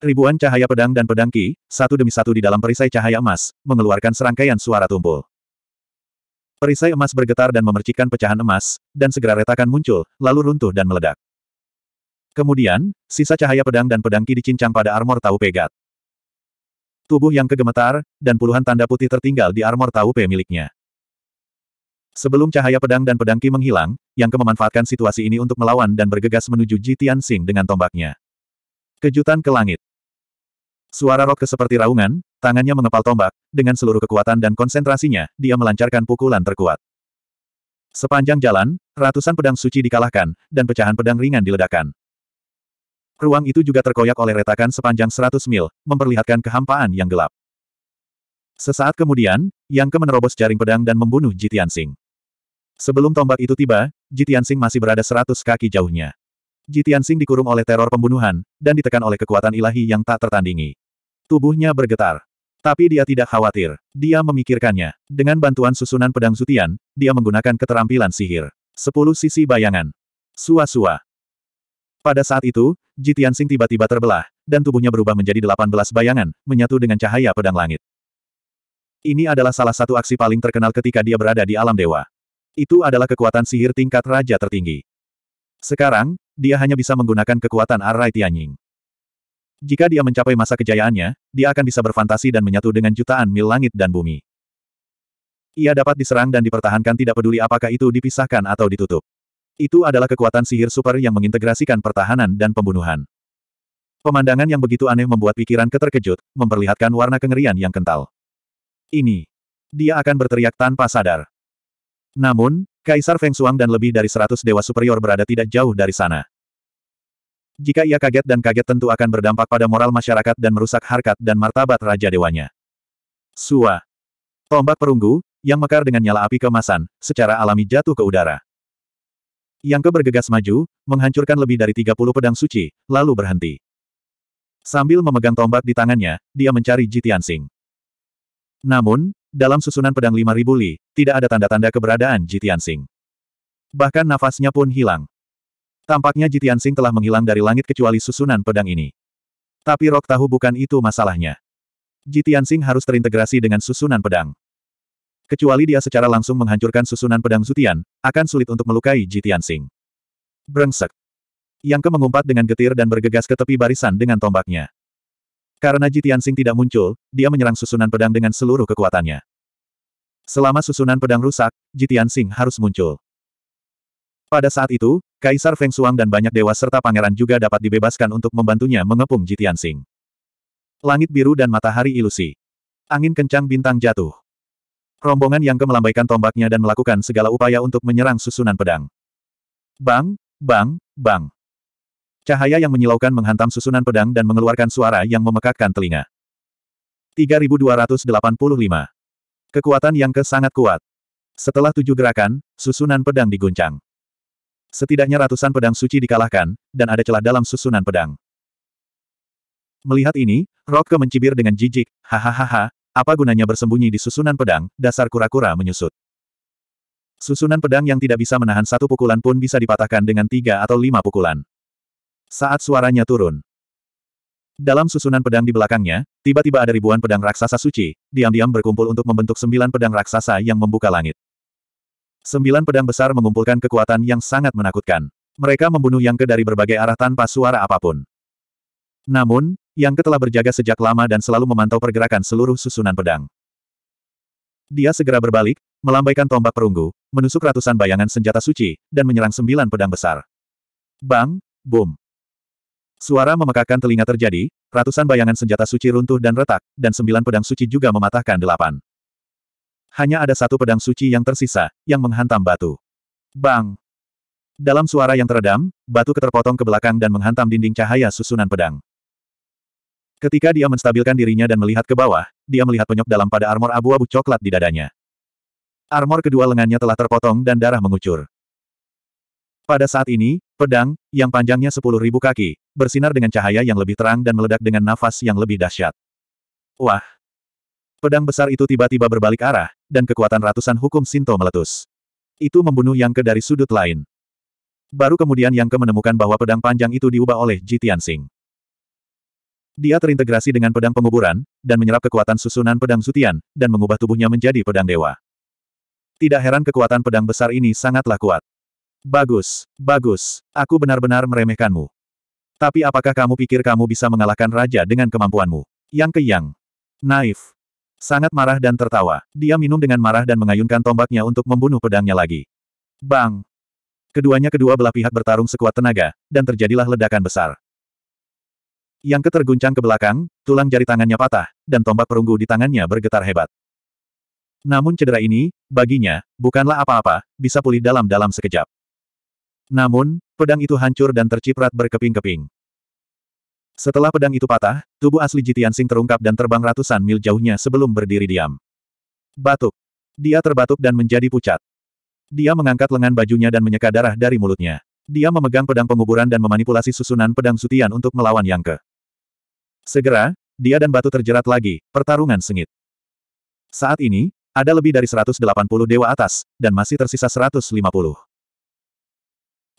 A: Ribuan cahaya pedang dan pedang ki, satu demi satu di dalam perisai cahaya emas, mengeluarkan serangkaian suara tumpul. Perisai emas bergetar dan memercikan pecahan emas, dan segera retakan muncul, lalu runtuh dan meledak. Kemudian, sisa cahaya pedang dan pedang ki dicincang pada armor Tau Pegat. Tubuh yang kegemetar, dan puluhan tanda putih tertinggal di armor taupe miliknya. Sebelum cahaya pedang dan pedangki menghilang, Yang memanfaatkan situasi ini untuk melawan dan bergegas menuju Jitian Tianxing dengan tombaknya. Kejutan ke langit. Suara Roke seperti raungan, tangannya mengepal tombak, dengan seluruh kekuatan dan konsentrasinya, dia melancarkan pukulan terkuat. Sepanjang jalan, ratusan pedang suci dikalahkan, dan pecahan pedang ringan diledakkan. Ruang itu juga terkoyak oleh retakan sepanjang 100 mil, memperlihatkan kehampaan yang gelap. Sesaat kemudian, Yang Ke menerobos jaring pedang dan membunuh Jitiansing. Sebelum tombak itu tiba, Jitiansing masih berada seratus kaki jauhnya. Jitiansing dikurung oleh teror pembunuhan, dan ditekan oleh kekuatan ilahi yang tak tertandingi. Tubuhnya bergetar. Tapi dia tidak khawatir. Dia memikirkannya. Dengan bantuan susunan pedang Zutian, dia menggunakan keterampilan sihir. Sepuluh sisi bayangan. Sua-sua. Pada saat itu, Jitiansing tiba-tiba terbelah, dan tubuhnya berubah menjadi delapan belas bayangan, menyatu dengan cahaya pedang langit. Ini adalah salah satu aksi paling terkenal ketika dia berada di alam dewa. Itu adalah kekuatan sihir tingkat raja tertinggi. Sekarang, dia hanya bisa menggunakan kekuatan Arai Tianying. Jika dia mencapai masa kejayaannya, dia akan bisa berfantasi dan menyatu dengan jutaan mil langit dan bumi. Ia dapat diserang dan dipertahankan tidak peduli apakah itu dipisahkan atau ditutup. Itu adalah kekuatan sihir super yang mengintegrasikan pertahanan dan pembunuhan. Pemandangan yang begitu aneh membuat pikiran keterkejut, memperlihatkan warna kengerian yang kental ini. Dia akan berteriak tanpa sadar. Namun, Kaisar Feng Shuang dan lebih dari seratus dewa superior berada tidak jauh dari sana. Jika ia kaget dan kaget tentu akan berdampak pada moral masyarakat dan merusak harkat dan martabat Raja Dewanya. Sua. Tombak perunggu, yang mekar dengan nyala api kemasan, secara alami jatuh ke udara. Yang kebergegas maju, menghancurkan lebih dari 30 pedang suci, lalu berhenti. Sambil memegang tombak di tangannya, dia mencari Jitian Singh. Namun, dalam susunan pedang lima ribu li, tidak ada tanda-tanda keberadaan Jitian Sing. Bahkan nafasnya pun hilang. Tampaknya Jitian Sing telah menghilang dari langit kecuali susunan pedang ini. Tapi Rok tahu bukan itu masalahnya. Jitian Sing harus terintegrasi dengan susunan pedang. Kecuali dia secara langsung menghancurkan susunan pedang Zutian, akan sulit untuk melukai Jitian Sing. Brengsek. Yang ke mengumpat dengan getir dan bergegas ke tepi barisan dengan tombaknya. Karena Ji Tianxing tidak muncul, dia menyerang susunan pedang dengan seluruh kekuatannya. Selama susunan pedang rusak, Ji Tianxing harus muncul. Pada saat itu, Kaisar Feng Shuang dan banyak dewa serta pangeran juga dapat dibebaskan untuk membantunya mengepung Ji Tianxing. Langit biru dan matahari ilusi. Angin kencang bintang jatuh. Rombongan yang kemelambaikan tombaknya dan melakukan segala upaya untuk menyerang susunan pedang. Bang, bang, bang. Cahaya yang menyilaukan menghantam susunan pedang dan mengeluarkan suara yang memekakkan telinga. 3285. Kekuatan yang ke sangat kuat. Setelah tujuh gerakan, susunan pedang diguncang. Setidaknya ratusan pedang suci dikalahkan, dan ada celah dalam susunan pedang. Melihat ini, Rokke mencibir dengan jijik, hahaha, apa gunanya bersembunyi di susunan pedang, dasar kura-kura menyusut. Susunan pedang yang tidak bisa menahan satu pukulan pun bisa dipatahkan dengan tiga atau lima pukulan. Saat suaranya turun. Dalam susunan pedang di belakangnya, tiba-tiba ada ribuan pedang raksasa suci, diam-diam berkumpul untuk membentuk sembilan pedang raksasa yang membuka langit. Sembilan pedang besar mengumpulkan kekuatan yang sangat menakutkan. Mereka membunuh Yang Ke dari berbagai arah tanpa suara apapun. Namun, Yang Ke telah berjaga sejak lama dan selalu memantau pergerakan seluruh susunan pedang. Dia segera berbalik, melambaikan tombak perunggu, menusuk ratusan bayangan senjata suci, dan menyerang sembilan pedang besar. Bang, boom. Suara memekakan telinga terjadi, ratusan bayangan senjata suci runtuh dan retak, dan sembilan pedang suci juga mematahkan delapan. Hanya ada satu pedang suci yang tersisa, yang menghantam batu. Bang! Dalam suara yang teredam, batu keterpotong ke belakang dan menghantam dinding cahaya susunan pedang. Ketika dia menstabilkan dirinya dan melihat ke bawah, dia melihat penyok dalam pada armor abu-abu coklat di dadanya. Armor kedua lengannya telah terpotong dan darah mengucur. Pada saat ini, pedang, yang panjangnya sepuluh ribu kaki, bersinar dengan cahaya yang lebih terang dan meledak dengan nafas yang lebih dahsyat. Wah! Pedang besar itu tiba-tiba berbalik arah, dan kekuatan ratusan hukum Sinto meletus. Itu membunuh yang ke dari sudut lain. Baru kemudian yang ke menemukan bahwa pedang panjang itu diubah oleh Ji Tianxing. Dia terintegrasi dengan pedang penguburan, dan menyerap kekuatan susunan pedang Zutian, dan mengubah tubuhnya menjadi pedang dewa. Tidak heran kekuatan pedang besar ini sangatlah kuat. Bagus, bagus, aku benar-benar meremehkanmu. Tapi apakah kamu pikir kamu bisa mengalahkan raja dengan kemampuanmu? Yang ke yang. Naif. Sangat marah dan tertawa. Dia minum dengan marah dan mengayunkan tombaknya untuk membunuh pedangnya lagi. Bang! Keduanya kedua belah pihak bertarung sekuat tenaga, dan terjadilah ledakan besar. Yang keterguncang ke belakang, tulang jari tangannya patah, dan tombak perunggu di tangannya bergetar hebat. Namun cedera ini, baginya, bukanlah apa-apa, bisa pulih dalam-dalam sekejap. Namun, pedang itu hancur dan terciprat berkeping-keping. Setelah pedang itu patah, tubuh asli Jitian Sing terungkap dan terbang ratusan mil jauhnya sebelum berdiri diam. Batuk. Dia terbatuk dan menjadi pucat. Dia mengangkat lengan bajunya dan menyeka darah dari mulutnya. Dia memegang pedang penguburan dan memanipulasi susunan pedang sutian untuk melawan Yang Ke. Segera, dia dan batu terjerat lagi, pertarungan sengit. Saat ini, ada lebih dari 180 dewa atas, dan masih tersisa 150.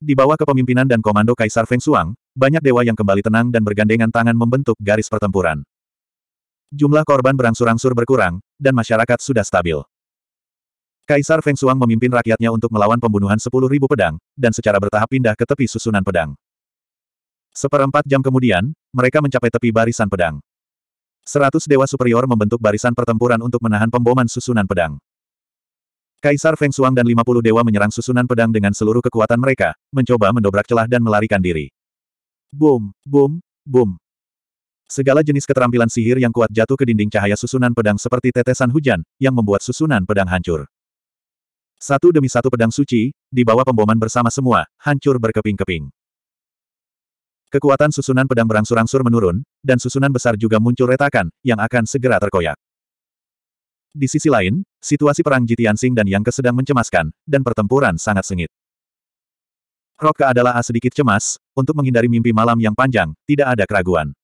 A: Di bawah kepemimpinan dan komando Kaisar Feng Shuang, banyak dewa yang kembali tenang dan bergandengan tangan membentuk garis pertempuran. Jumlah korban berangsur-angsur berkurang, dan masyarakat sudah stabil. Kaisar Feng Shuang memimpin rakyatnya untuk melawan pembunuhan 10.000 pedang, dan secara bertahap pindah ke tepi susunan pedang. Seperempat jam kemudian, mereka mencapai tepi barisan pedang. Seratus dewa superior membentuk barisan pertempuran untuk menahan pemboman susunan pedang. Kaisar Feng Shuang dan 50 dewa menyerang susunan pedang dengan seluruh kekuatan mereka, mencoba mendobrak celah dan melarikan diri. Boom, boom, boom. Segala jenis keterampilan sihir yang kuat jatuh ke dinding cahaya susunan pedang seperti tetesan hujan, yang membuat susunan pedang hancur. Satu demi satu pedang suci, di bawah pemboman bersama semua, hancur berkeping-keping. Kekuatan susunan pedang berangsur-angsur menurun, dan susunan besar juga muncul retakan, yang akan segera terkoyak. Di sisi lain, situasi perang Jitiansing dan Yang Kesedang mencemaskan, dan pertempuran sangat sengit. Roka adalah sedikit cemas, untuk menghindari mimpi malam yang panjang, tidak ada keraguan.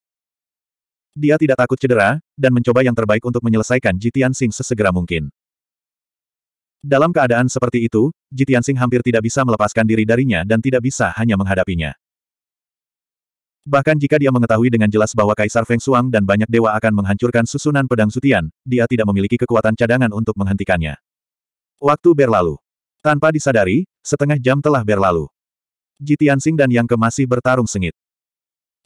A: Dia tidak takut cedera, dan mencoba yang terbaik untuk menyelesaikan Jitiansing sesegera mungkin. Dalam keadaan seperti itu, Jitiansing hampir tidak bisa melepaskan diri darinya dan tidak bisa hanya menghadapinya. Bahkan jika dia mengetahui dengan jelas bahwa Kaisar Feng Shuang dan banyak dewa akan menghancurkan susunan pedang sutian, dia tidak memiliki kekuatan cadangan untuk menghentikannya. Waktu berlalu. Tanpa disadari, setengah jam telah berlalu. Jitiansing dan Yang Ke masih bertarung sengit.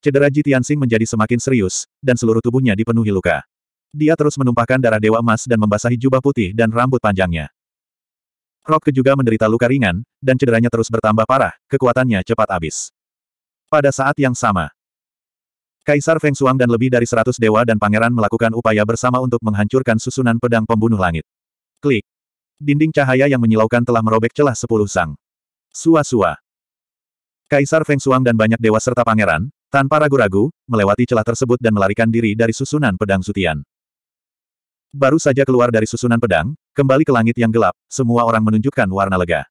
A: Cedera Jitiansing menjadi semakin serius, dan seluruh tubuhnya dipenuhi luka. Dia terus menumpahkan darah dewa emas dan membasahi jubah putih dan rambut panjangnya. Rock juga menderita luka ringan, dan cederanya terus bertambah parah, kekuatannya cepat habis. Pada saat yang sama, Kaisar Feng Shuang dan lebih dari seratus dewa dan pangeran melakukan upaya bersama untuk menghancurkan susunan pedang pembunuh langit. Klik. Dinding cahaya yang menyilaukan telah merobek celah sepuluh sang. Sua-sua. Kaisar Feng Shuang dan banyak dewa serta pangeran, tanpa ragu-ragu, melewati celah tersebut dan melarikan diri dari susunan pedang sutian. Baru saja keluar dari susunan pedang, kembali ke langit yang gelap, semua orang menunjukkan warna lega.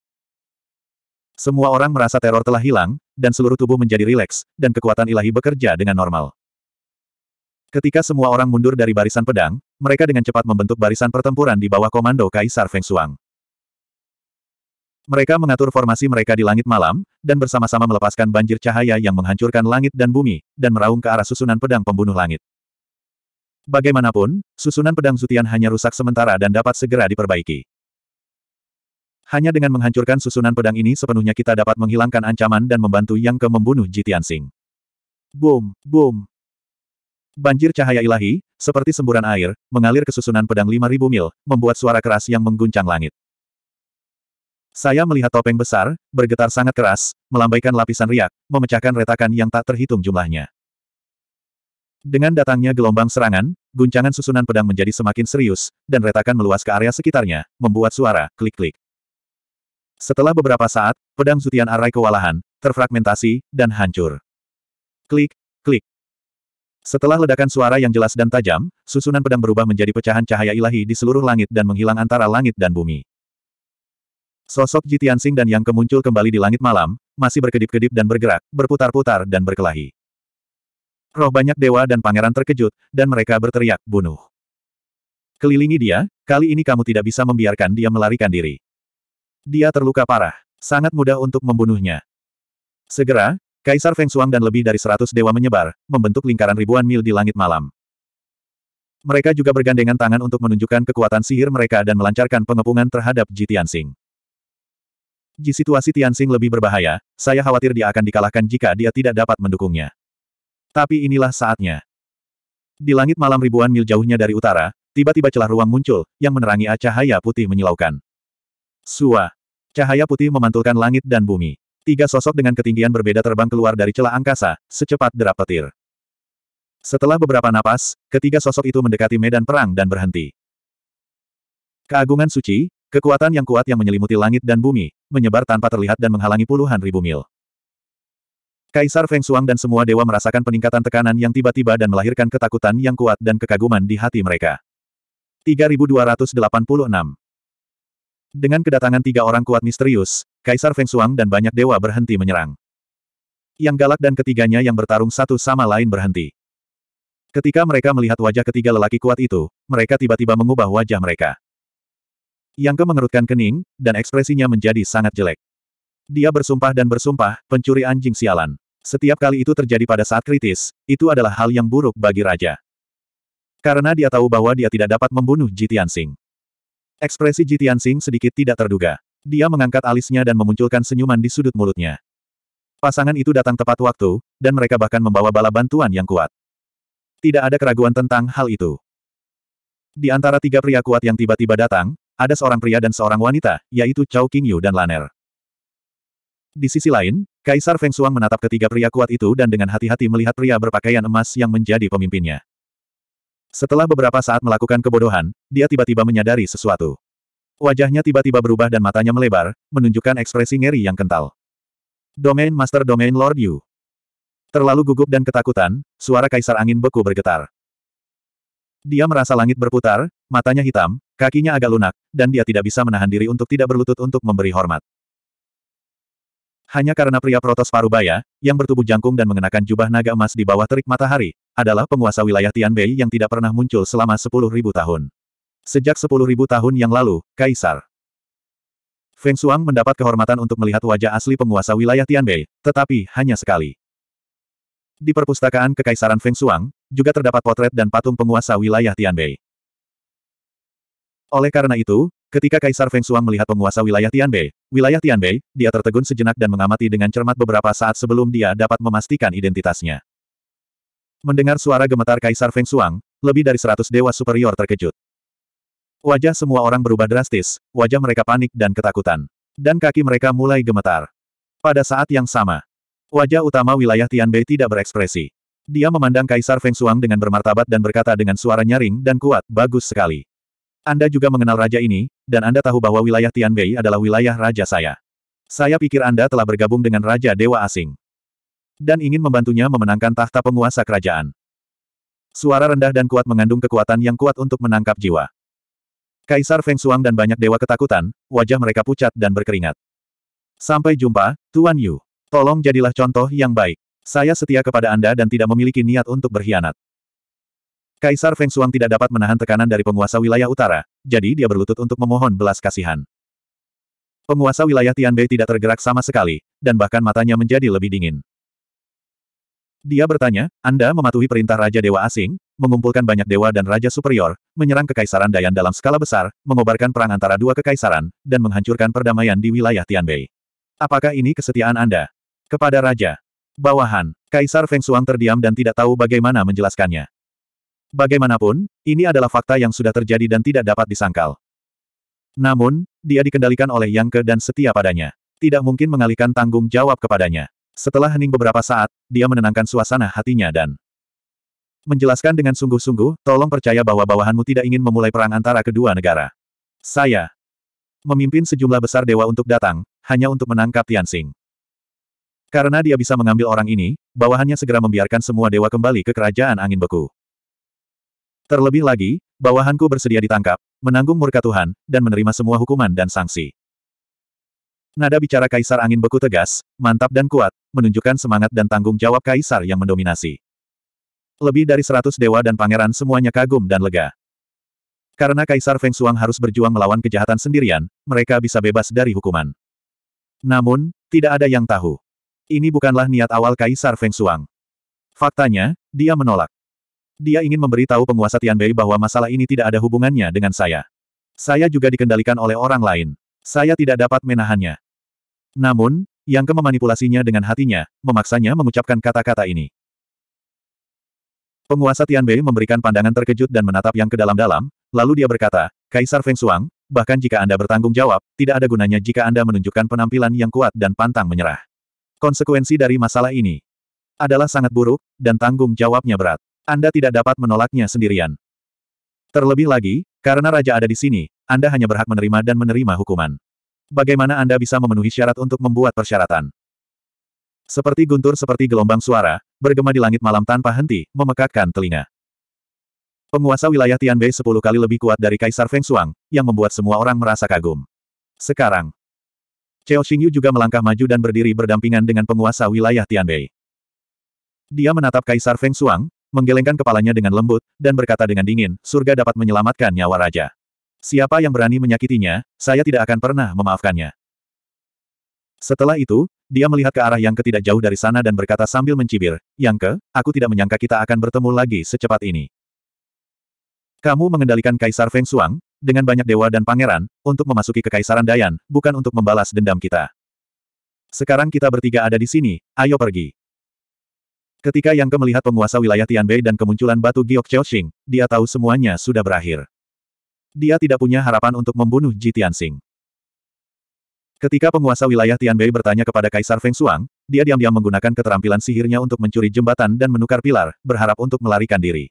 A: Semua orang merasa teror telah hilang, dan seluruh tubuh menjadi rileks, dan kekuatan ilahi bekerja dengan normal. Ketika semua orang mundur dari barisan pedang, mereka dengan cepat membentuk barisan pertempuran di bawah komando Kaisar Feng Shuang. Mereka mengatur formasi mereka di langit malam, dan bersama-sama melepaskan banjir cahaya yang menghancurkan langit dan bumi, dan meraung ke arah susunan pedang pembunuh langit. Bagaimanapun, susunan pedang Zutian hanya rusak sementara dan dapat segera diperbaiki. Hanya dengan menghancurkan susunan pedang ini sepenuhnya kita dapat menghilangkan ancaman dan membantu Yang Ke membunuh Jitian Sing. Boom, boom. Banjir cahaya ilahi, seperti semburan air, mengalir ke susunan pedang 5000 mil, membuat suara keras yang mengguncang langit. Saya melihat topeng besar, bergetar sangat keras, melambaikan lapisan riak, memecahkan retakan yang tak terhitung jumlahnya. Dengan datangnya gelombang serangan, guncangan susunan pedang menjadi semakin serius, dan retakan meluas ke area sekitarnya, membuat suara, klik-klik. Setelah beberapa saat, pedang Zutian Arai kewalahan, terfragmentasi, dan hancur. Klik, klik. Setelah ledakan suara yang jelas dan tajam, susunan pedang berubah menjadi pecahan cahaya ilahi di seluruh langit dan menghilang antara langit dan bumi. Sosok Jitian Sing dan Yang Kemuncul kembali di langit malam, masih berkedip-kedip dan bergerak, berputar-putar dan berkelahi. Roh banyak dewa dan pangeran terkejut, dan mereka berteriak, bunuh. Kelilingi dia, kali ini kamu tidak bisa membiarkan dia melarikan diri. Dia terluka parah. Sangat mudah untuk membunuhnya. Segera, Kaisar Feng Shuang dan lebih dari seratus dewa menyebar, membentuk lingkaran ribuan mil di langit malam. Mereka juga bergandengan tangan untuk menunjukkan kekuatan sihir mereka dan melancarkan pengepungan terhadap Ji Tianxing. Ji situasi Tianxing lebih berbahaya, saya khawatir dia akan dikalahkan jika dia tidak dapat mendukungnya. Tapi inilah saatnya. Di langit malam ribuan mil jauhnya dari utara, tiba-tiba celah ruang muncul, yang menerangi cahaya putih menyilaukan. Sua. Cahaya putih memantulkan langit dan bumi. Tiga sosok dengan ketinggian berbeda terbang keluar dari celah angkasa, secepat derap petir. Setelah beberapa napas, ketiga sosok itu mendekati medan perang dan berhenti. Keagungan suci, kekuatan yang kuat yang menyelimuti langit dan bumi, menyebar tanpa terlihat dan menghalangi puluhan ribu mil. Kaisar Feng Shuang dan semua dewa merasakan peningkatan tekanan yang tiba-tiba dan melahirkan ketakutan yang kuat dan kekaguman di hati mereka. 3286 dengan kedatangan tiga orang kuat misterius, Kaisar Feng Shuang dan banyak dewa berhenti menyerang. Yang galak dan ketiganya yang bertarung satu sama lain berhenti. Ketika mereka melihat wajah ketiga lelaki kuat itu, mereka tiba-tiba mengubah wajah mereka. Yang ke mengerutkan kening, dan ekspresinya menjadi sangat jelek. Dia bersumpah dan bersumpah, pencuri anjing sialan. Setiap kali itu terjadi pada saat kritis, itu adalah hal yang buruk bagi raja. Karena dia tahu bahwa dia tidak dapat membunuh Jitian Sing. Ekspresi Jitian Tianxing sedikit tidak terduga. Dia mengangkat alisnya dan memunculkan senyuman di sudut mulutnya. Pasangan itu datang tepat waktu, dan mereka bahkan membawa bala bantuan yang kuat. Tidak ada keraguan tentang hal itu. Di antara tiga pria kuat yang tiba-tiba datang, ada seorang pria dan seorang wanita, yaitu Chao Qingyu dan Laner. Di sisi lain, Kaisar Feng Shuang menatap ketiga pria kuat itu dan dengan hati-hati melihat pria berpakaian emas yang menjadi pemimpinnya. Setelah beberapa saat melakukan kebodohan, dia tiba-tiba menyadari sesuatu. Wajahnya tiba-tiba berubah dan matanya melebar, menunjukkan ekspresi ngeri yang kental. Domain Master Domain Lord Yu. Terlalu gugup dan ketakutan, suara kaisar angin beku bergetar. Dia merasa langit berputar, matanya hitam, kakinya agak lunak, dan dia tidak bisa menahan diri untuk tidak berlutut untuk memberi hormat. Hanya karena pria protos parubaya, yang bertubuh jangkung dan mengenakan jubah naga emas di bawah terik matahari, adalah penguasa wilayah Tianbei yang tidak pernah muncul selama 10.000 tahun. Sejak 10.000 tahun yang lalu, Kaisar Feng Shuang mendapat kehormatan untuk melihat wajah asli penguasa wilayah Tianbei, tetapi hanya sekali. Di perpustakaan Kekaisaran Feng Shuang, juga terdapat potret dan patung penguasa wilayah Tianbei. Oleh karena itu, ketika Kaisar Feng Shuang melihat penguasa wilayah Tianbei, wilayah Tianbei, dia tertegun sejenak dan mengamati dengan cermat beberapa saat sebelum dia dapat memastikan identitasnya. Mendengar suara gemetar Kaisar Feng Shuang, lebih dari seratus dewa superior terkejut. Wajah semua orang berubah drastis, wajah mereka panik dan ketakutan. Dan kaki mereka mulai gemetar. Pada saat yang sama, wajah utama wilayah Tianbei tidak berekspresi. Dia memandang Kaisar Feng Shuang dengan bermartabat dan berkata dengan suara nyaring dan kuat, bagus sekali. Anda juga mengenal raja ini, dan Anda tahu bahwa wilayah Tianbei adalah wilayah raja saya. Saya pikir Anda telah bergabung dengan Raja Dewa Asing dan ingin membantunya memenangkan tahta penguasa kerajaan. Suara rendah dan kuat mengandung kekuatan yang kuat untuk menangkap jiwa. Kaisar Feng Shuang dan banyak dewa ketakutan, wajah mereka pucat dan berkeringat. Sampai jumpa, Tuan Yu. Tolong jadilah contoh yang baik. Saya setia kepada Anda dan tidak memiliki niat untuk berkhianat. Kaisar Feng Shuang tidak dapat menahan tekanan dari penguasa wilayah utara, jadi dia berlutut untuk memohon belas kasihan. Penguasa wilayah Tianbei tidak tergerak sama sekali, dan bahkan matanya menjadi lebih dingin. Dia bertanya, Anda mematuhi perintah Raja Dewa Asing, mengumpulkan banyak dewa dan raja superior, menyerang kekaisaran Dayan dalam skala besar, mengobarkan perang antara dua kekaisaran, dan menghancurkan perdamaian di wilayah Tianbei. Apakah ini kesetiaan Anda? Kepada Raja. Bawahan, Kaisar Feng Shuang terdiam dan tidak tahu bagaimana menjelaskannya. Bagaimanapun, ini adalah fakta yang sudah terjadi dan tidak dapat disangkal. Namun, dia dikendalikan oleh Yang Ke dan setia padanya. Tidak mungkin mengalihkan tanggung jawab kepadanya. Setelah hening beberapa saat, dia menenangkan suasana hatinya dan menjelaskan dengan sungguh-sungguh, tolong percaya bahwa bawahanmu tidak ingin memulai perang antara kedua negara. Saya memimpin sejumlah besar dewa untuk datang, hanya untuk menangkap Tianxing. Karena dia bisa mengambil orang ini, bawahannya segera membiarkan semua dewa kembali ke kerajaan angin beku. Terlebih lagi, bawahanku bersedia ditangkap, menanggung murka Tuhan, dan menerima semua hukuman dan sanksi. Nada bicara Kaisar Angin Beku tegas, mantap dan kuat, menunjukkan semangat dan tanggung jawab Kaisar yang mendominasi. Lebih dari seratus dewa dan pangeran semuanya kagum dan lega. Karena Kaisar Feng Shuang harus berjuang melawan kejahatan sendirian, mereka bisa bebas dari hukuman. Namun, tidak ada yang tahu. Ini bukanlah niat awal Kaisar Feng Shuang. Faktanya, dia menolak. Dia ingin memberitahu penguasa Tianbei bahwa masalah ini tidak ada hubungannya dengan saya. Saya juga dikendalikan oleh orang lain. Saya tidak dapat menahannya. Namun, yang memanipulasinya dengan hatinya, memaksanya mengucapkan kata-kata ini. Penguasa Tianbei memberikan pandangan terkejut dan menatap yang ke dalam-dalam, lalu dia berkata, Kaisar Feng Shuang, bahkan jika Anda bertanggung jawab, tidak ada gunanya jika Anda menunjukkan penampilan yang kuat dan pantang menyerah. Konsekuensi dari masalah ini adalah sangat buruk, dan tanggung jawabnya berat. Anda tidak dapat menolaknya sendirian. Terlebih lagi, karena Raja ada di sini, anda hanya berhak menerima dan menerima hukuman. Bagaimana Anda bisa memenuhi syarat untuk membuat persyaratan? Seperti guntur seperti gelombang suara, bergema di langit malam tanpa henti, memekakkan telinga. Penguasa wilayah Tianbei sepuluh kali lebih kuat dari Kaisar Feng Shuang, yang membuat semua orang merasa kagum. Sekarang, Cao Xingyu juga melangkah maju dan berdiri berdampingan dengan penguasa wilayah Tianbei. Dia menatap Kaisar Feng Shuang, menggelengkan kepalanya dengan lembut, dan berkata dengan dingin, surga dapat menyelamatkan nyawa raja. Siapa yang berani menyakitinya, saya tidak akan pernah memaafkannya. Setelah itu, dia melihat ke arah yang ketidak jauh dari sana dan berkata sambil mencibir, Yang ke, aku tidak menyangka kita akan bertemu lagi secepat ini. Kamu mengendalikan Kaisar Feng Shuang, dengan banyak dewa dan pangeran, untuk memasuki Kekaisaran Dayan, bukan untuk membalas dendam kita. Sekarang kita bertiga ada di sini, ayo pergi. Ketika Yang ke melihat penguasa wilayah Tianbei dan kemunculan batu Giok Chaoxing, dia tahu semuanya sudah berakhir. Dia tidak punya harapan untuk membunuh Ji Tianxing. Ketika penguasa wilayah Tianbei bertanya kepada Kaisar Feng Shuang, dia diam-diam menggunakan keterampilan sihirnya untuk mencuri jembatan dan menukar pilar, berharap untuk melarikan diri.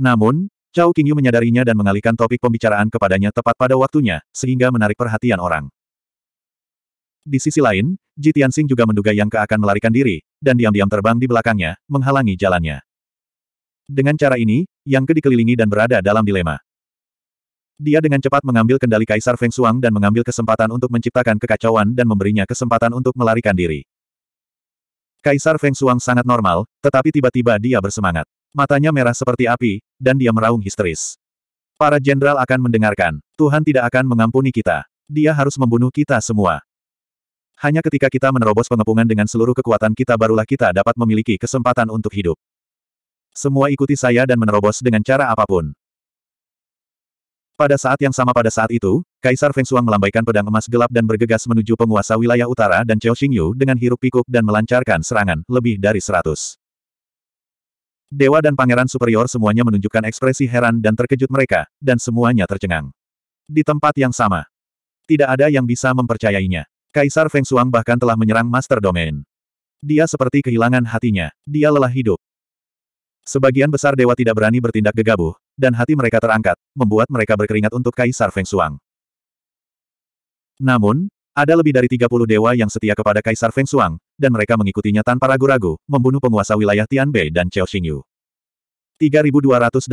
A: Namun, Cao Qingyu menyadarinya dan mengalihkan topik pembicaraan kepadanya tepat pada waktunya, sehingga menarik perhatian orang. Di sisi lain, Ji Tianxing juga menduga yang ke akan melarikan diri, dan diam-diam terbang di belakangnya, menghalangi jalannya. Dengan cara ini, Yang ke dikelilingi dan berada dalam dilema. Dia dengan cepat mengambil kendali Kaisar Feng Shuang dan mengambil kesempatan untuk menciptakan kekacauan dan memberinya kesempatan untuk melarikan diri. Kaisar Feng Shuang sangat normal, tetapi tiba-tiba dia bersemangat. Matanya merah seperti api, dan dia meraung histeris. Para jenderal akan mendengarkan. Tuhan tidak akan mengampuni kita. Dia harus membunuh kita semua. Hanya ketika kita menerobos pengepungan dengan seluruh kekuatan kita barulah kita dapat memiliki kesempatan untuk hidup. Semua ikuti saya dan menerobos dengan cara apapun. Pada saat yang sama pada saat itu, Kaisar Feng Shuang melambaikan pedang emas gelap dan bergegas menuju penguasa wilayah utara dan Chao Xingyu dengan hirup pikuk dan melancarkan serangan lebih dari seratus. Dewa dan pangeran superior semuanya menunjukkan ekspresi heran dan terkejut mereka, dan semuanya tercengang. Di tempat yang sama. Tidak ada yang bisa mempercayainya. Kaisar Feng Shuang bahkan telah menyerang Master Domain. Dia seperti kehilangan hatinya. Dia lelah hidup. Sebagian besar dewa tidak berani bertindak gegabah, dan hati mereka terangkat, membuat mereka berkeringat untuk Kaisar Feng Shuang. Namun, ada lebih dari 30 dewa yang setia kepada Kaisar Feng Shuang, dan mereka mengikutinya tanpa ragu-ragu, membunuh penguasa wilayah Tianbei dan Chao Xingyu. 3287.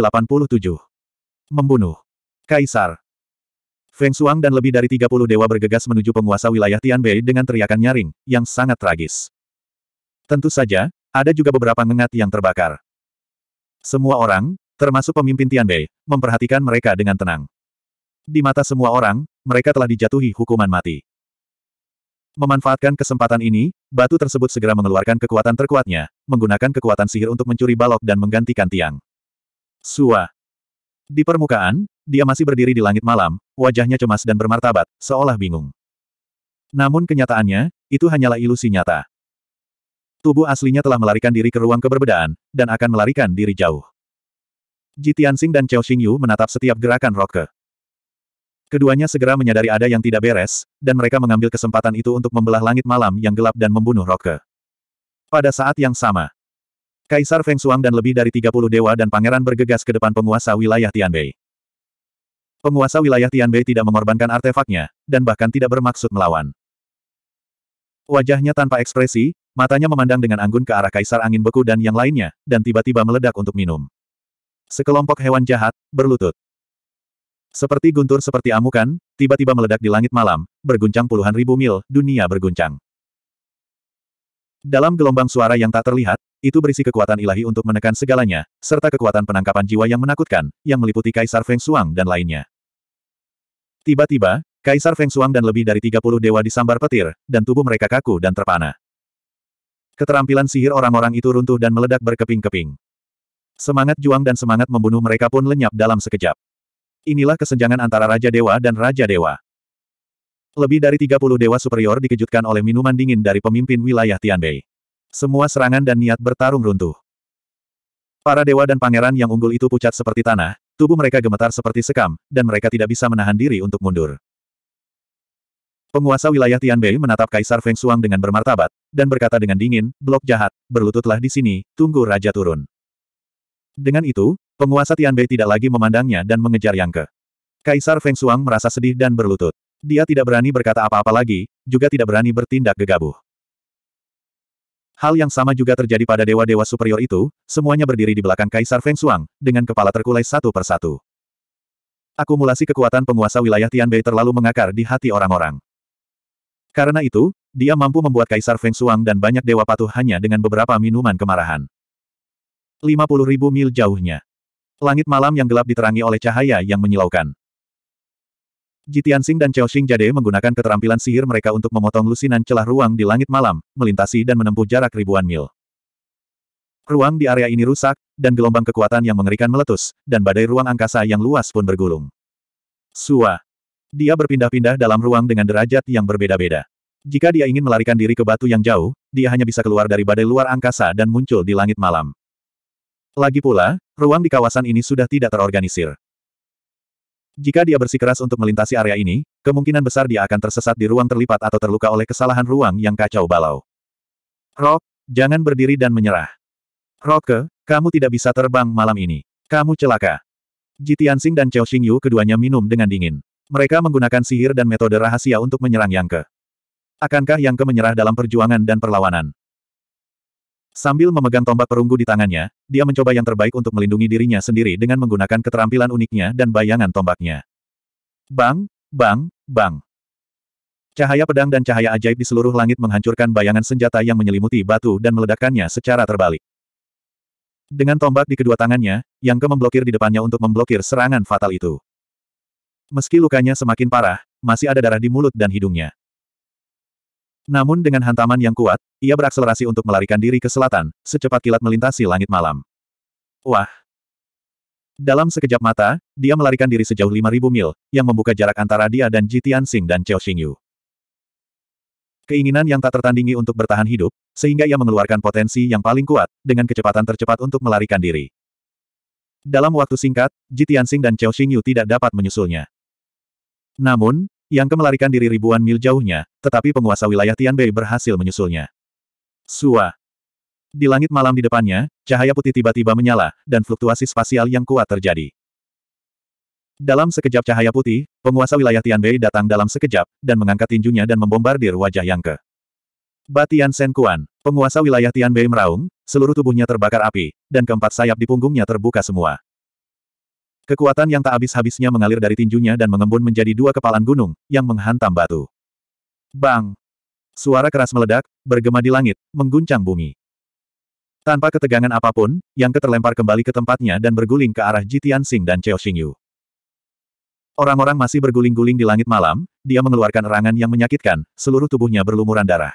A: Membunuh. Kaisar. Feng Shuang dan lebih dari 30 dewa bergegas menuju penguasa wilayah Tianbei dengan teriakan nyaring, yang sangat tragis. Tentu saja, ada juga beberapa ngengat yang terbakar. Semua orang, termasuk pemimpin Tianbei, memperhatikan mereka dengan tenang. Di mata semua orang, mereka telah dijatuhi hukuman mati. Memanfaatkan kesempatan ini, batu tersebut segera mengeluarkan kekuatan terkuatnya, menggunakan kekuatan sihir untuk mencuri balok dan menggantikan tiang. Sua. Di permukaan, dia masih berdiri di langit malam, wajahnya cemas dan bermartabat, seolah bingung. Namun kenyataannya, itu hanyalah ilusi nyata. Tubuh aslinya telah melarikan diri ke ruang keberbedaan, dan akan melarikan diri jauh. Ji Tianxing dan Chao Xingyu menatap setiap gerakan Roke. Keduanya segera menyadari ada yang tidak beres, dan mereka mengambil kesempatan itu untuk membelah langit malam yang gelap dan membunuh Roke. Pada saat yang sama, Kaisar Feng Shuang dan lebih dari 30 dewa dan pangeran bergegas ke depan penguasa wilayah Tianbei. Penguasa wilayah Tianbei tidak mengorbankan artefaknya, dan bahkan tidak bermaksud melawan. Wajahnya tanpa ekspresi, matanya memandang dengan anggun ke arah Kaisar Angin Beku dan yang lainnya, dan tiba-tiba meledak untuk minum. Sekelompok hewan jahat, berlutut. Seperti guntur seperti amukan, tiba-tiba meledak di langit malam, berguncang puluhan ribu mil, dunia berguncang. Dalam gelombang suara yang tak terlihat, itu berisi kekuatan ilahi untuk menekan segalanya, serta kekuatan penangkapan jiwa yang menakutkan, yang meliputi Kaisar Feng Shuang dan lainnya. Tiba-tiba, Kaisar Feng Shuang dan lebih dari 30 dewa disambar petir, dan tubuh mereka kaku dan terpana. Keterampilan sihir orang-orang itu runtuh dan meledak berkeping-keping. Semangat juang dan semangat membunuh mereka pun lenyap dalam sekejap. Inilah kesenjangan antara Raja Dewa dan Raja Dewa. Lebih dari 30 Dewa Superior dikejutkan oleh minuman dingin dari pemimpin wilayah Tianbei. Semua serangan dan niat bertarung runtuh. Para dewa dan pangeran yang unggul itu pucat seperti tanah, tubuh mereka gemetar seperti sekam, dan mereka tidak bisa menahan diri untuk mundur. Penguasa wilayah Tianbei menatap Kaisar Feng Shuang dengan bermartabat, dan berkata dengan dingin, blok jahat, berlututlah di sini, tunggu Raja turun. Dengan itu, penguasa Tianbei tidak lagi memandangnya dan mengejar Yang Ke. Kaisar Feng Shuang merasa sedih dan berlutut. Dia tidak berani berkata apa-apa lagi, juga tidak berani bertindak gegabah. Hal yang sama juga terjadi pada dewa-dewa superior itu, semuanya berdiri di belakang Kaisar Feng Shuang, dengan kepala terkulai satu persatu. Akumulasi kekuatan penguasa wilayah Tianbei terlalu mengakar di hati orang-orang. Karena itu, dia mampu membuat Kaisar Feng Shuang dan banyak dewa patuh hanya dengan beberapa minuman kemarahan ribu mil jauhnya. Langit malam yang gelap diterangi oleh cahaya yang menyilaukan. Jitiansing dan Chaoxing Jade menggunakan keterampilan sihir mereka untuk memotong lusinan celah ruang di langit malam, melintasi dan menempuh jarak ribuan mil. Ruang di area ini rusak, dan gelombang kekuatan yang mengerikan meletus, dan badai ruang angkasa yang luas pun bergulung. Sua. Dia berpindah-pindah dalam ruang dengan derajat yang berbeda-beda. Jika dia ingin melarikan diri ke batu yang jauh, dia hanya bisa keluar dari badai luar angkasa dan muncul di langit malam. Lagi pula, ruang di kawasan ini sudah tidak terorganisir. Jika dia bersikeras untuk melintasi area ini, kemungkinan besar dia akan tersesat di ruang terlipat atau terluka oleh kesalahan ruang yang kacau balau. Rock, jangan berdiri dan menyerah. Roke, kamu tidak bisa terbang malam ini. Kamu celaka. Ji Tianxing dan Cao Xingyu keduanya minum dengan dingin. Mereka menggunakan sihir dan metode rahasia untuk menyerang Yang Ke. Akankah Yang Ke menyerah dalam perjuangan dan perlawanan? Sambil memegang tombak perunggu di tangannya, dia mencoba yang terbaik untuk melindungi dirinya sendiri dengan menggunakan keterampilan uniknya dan bayangan tombaknya. Bang, bang, bang. Cahaya pedang dan cahaya ajaib di seluruh langit menghancurkan bayangan senjata yang menyelimuti batu dan meledakkannya secara terbalik. Dengan tombak di kedua tangannya, yang ke memblokir di depannya untuk memblokir serangan fatal itu. Meski lukanya semakin parah, masih ada darah di mulut dan hidungnya. Namun dengan hantaman yang kuat, ia berakselerasi untuk melarikan diri ke selatan, secepat kilat melintasi langit malam. Wah! Dalam sekejap mata, dia melarikan diri sejauh 5.000 mil, yang membuka jarak antara dia dan Ji Tianxing dan Cao Xingyu. Keinginan yang tak tertandingi untuk bertahan hidup, sehingga ia mengeluarkan potensi yang paling kuat, dengan kecepatan tercepat untuk melarikan diri. Dalam waktu singkat, Ji Tianxing dan Cao Xingyu tidak dapat menyusulnya. Namun, yang kemelarikan diri ribuan mil jauhnya, tetapi penguasa wilayah Tianbei berhasil menyusulnya. Sua. Di langit malam di depannya, cahaya putih tiba-tiba menyala, dan fluktuasi spasial yang kuat terjadi. Dalam sekejap cahaya putih, penguasa wilayah Tianbei datang dalam sekejap, dan mengangkat tinjunya dan membombardir wajah Yang Ke. Batian Sen Kuan, penguasa wilayah Tianbei meraung, seluruh tubuhnya terbakar api, dan keempat sayap di punggungnya terbuka semua. Kekuatan yang tak habis-habisnya mengalir dari tinjunya dan mengembun menjadi dua kepalan gunung, yang menghantam batu. Bang! Suara keras meledak, bergema di langit, mengguncang bumi. Tanpa ketegangan apapun, yang keterlempar kembali ke tempatnya dan berguling ke arah Jitian Sing dan Cheo Xingyu. Orang-orang masih berguling-guling di langit malam, dia mengeluarkan erangan yang menyakitkan, seluruh tubuhnya berlumuran darah.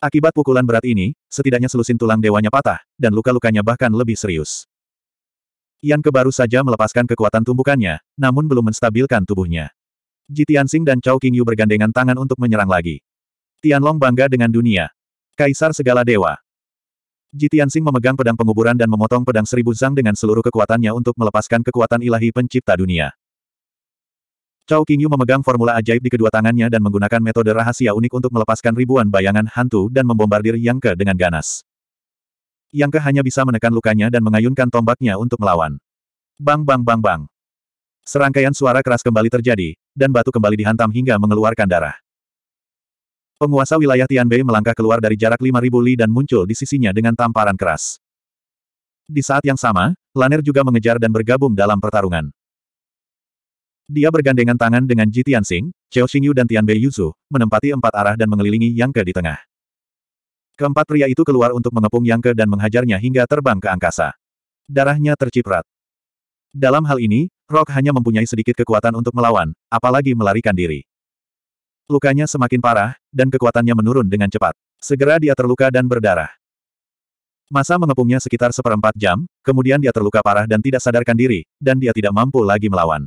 A: Akibat pukulan berat ini, setidaknya selusin tulang dewanya patah, dan luka-lukanya bahkan lebih serius ke baru saja melepaskan kekuatan tumbukannya, namun belum menstabilkan tubuhnya. Ji Tianxing dan Chao Qingyu bergandengan tangan untuk menyerang lagi. Tianlong bangga dengan dunia. Kaisar segala dewa. Ji Tianxing memegang pedang penguburan dan memotong pedang seribu zang dengan seluruh kekuatannya untuk melepaskan kekuatan ilahi pencipta dunia. Chao Qingyu memegang formula ajaib di kedua tangannya dan menggunakan metode rahasia unik untuk melepaskan ribuan bayangan hantu dan membombardir Yang Ke dengan ganas. Yang ke hanya bisa menekan lukanya dan mengayunkan tombaknya untuk melawan. Bang bang bang bang. Serangkaian suara keras kembali terjadi, dan batu kembali dihantam hingga mengeluarkan darah. Penguasa wilayah Tianbei melangkah keluar dari jarak 5.000 li dan muncul di sisinya dengan tamparan keras. Di saat yang sama, Laner juga mengejar dan bergabung dalam pertarungan. Dia bergandengan tangan dengan Ji Tianxing, Cao Xingyu dan Tianbei Yuzu, menempati empat arah dan mengelilingi Yang Ke di tengah. Keempat pria itu keluar untuk mengepung Yang Ke dan menghajarnya hingga terbang ke angkasa. Darahnya terciprat. Dalam hal ini, Rock hanya mempunyai sedikit kekuatan untuk melawan, apalagi melarikan diri. Lukanya semakin parah, dan kekuatannya menurun dengan cepat. Segera dia terluka dan berdarah. Masa mengepungnya sekitar seperempat jam, kemudian dia terluka parah dan tidak sadarkan diri, dan dia tidak mampu lagi melawan.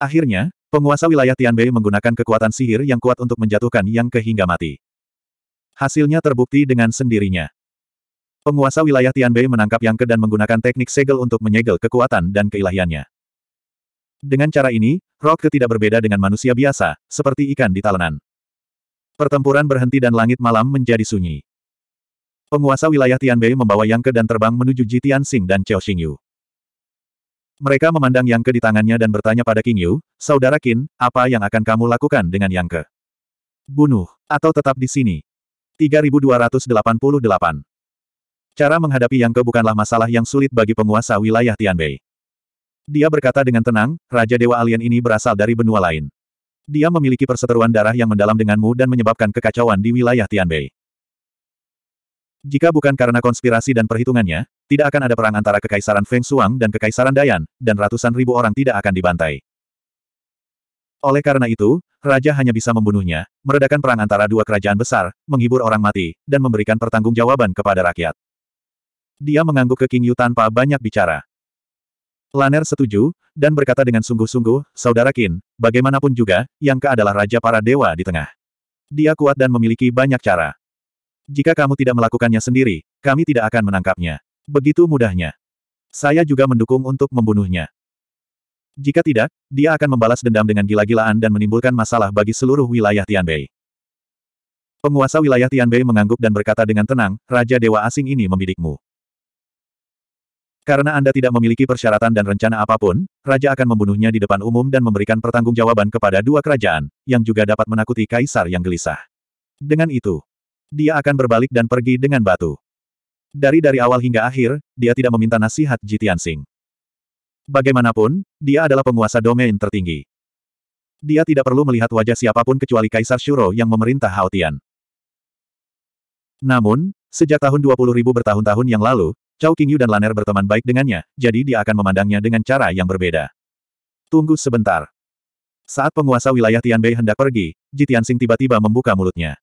A: Akhirnya, penguasa wilayah Tianbei menggunakan kekuatan sihir yang kuat untuk menjatuhkan Yang Ke hingga mati. Hasilnya terbukti dengan sendirinya. Penguasa wilayah Tianbei menangkap Yang Ke dan menggunakan teknik segel untuk menyegel kekuatan dan keilahiannya. Dengan cara ini, Rock Ke tidak berbeda dengan manusia biasa, seperti ikan di talenan. Pertempuran berhenti dan langit malam menjadi sunyi. Penguasa wilayah Tianbei membawa Yang Ke dan terbang menuju Ji Tianxing dan Chao Xingyu. Mereka memandang Yang Ke di tangannya dan bertanya pada King Yu, Saudara Qin, apa yang akan kamu lakukan dengan Yang Ke? Bunuh, atau tetap di sini, 3288. Cara menghadapi Yang Ke bukanlah masalah yang sulit bagi penguasa wilayah Tianbei. Dia berkata dengan tenang, Raja Dewa Alien ini berasal dari benua lain. Dia memiliki perseteruan darah yang mendalam denganmu dan menyebabkan kekacauan di wilayah Tianbei. Jika bukan karena konspirasi dan perhitungannya, tidak akan ada perang antara Kekaisaran Feng Shuang dan Kekaisaran Dayan, dan ratusan ribu orang tidak akan dibantai. Oleh karena itu, raja hanya bisa membunuhnya, meredakan perang antara dua kerajaan besar, menghibur orang mati, dan memberikan pertanggungjawaban kepada rakyat. Dia mengangguk ke King Yu tanpa banyak bicara. Laner setuju, dan berkata dengan sungguh-sungguh, Saudara Qin, bagaimanapun juga, Yang Ke adalah raja para dewa di tengah. Dia kuat dan memiliki banyak cara. Jika kamu tidak melakukannya sendiri, kami tidak akan menangkapnya. Begitu mudahnya. Saya juga mendukung untuk membunuhnya. Jika tidak, dia akan membalas dendam dengan gila-gilaan dan menimbulkan masalah bagi seluruh wilayah Tianbei. Penguasa wilayah Tianbei mengangguk dan berkata dengan tenang, Raja Dewa Asing ini membidikmu. Karena Anda tidak memiliki persyaratan dan rencana apapun, Raja akan membunuhnya di depan umum dan memberikan pertanggungjawaban kepada dua kerajaan, yang juga dapat menakuti kaisar yang gelisah. Dengan itu, dia akan berbalik dan pergi dengan batu. Dari dari awal hingga akhir, dia tidak meminta nasihat Jitian Singh. Bagaimanapun, dia adalah penguasa domain tertinggi. Dia tidak perlu melihat wajah siapapun kecuali Kaisar Shuro yang memerintah Haotian. Namun, sejak tahun 20.000 bertahun-tahun yang lalu, Chao Qingyu dan Laner berteman baik dengannya, jadi dia akan memandangnya dengan cara yang berbeda. Tunggu sebentar. Saat penguasa wilayah Tianbei hendak pergi, Ji Tianxing tiba-tiba membuka mulutnya.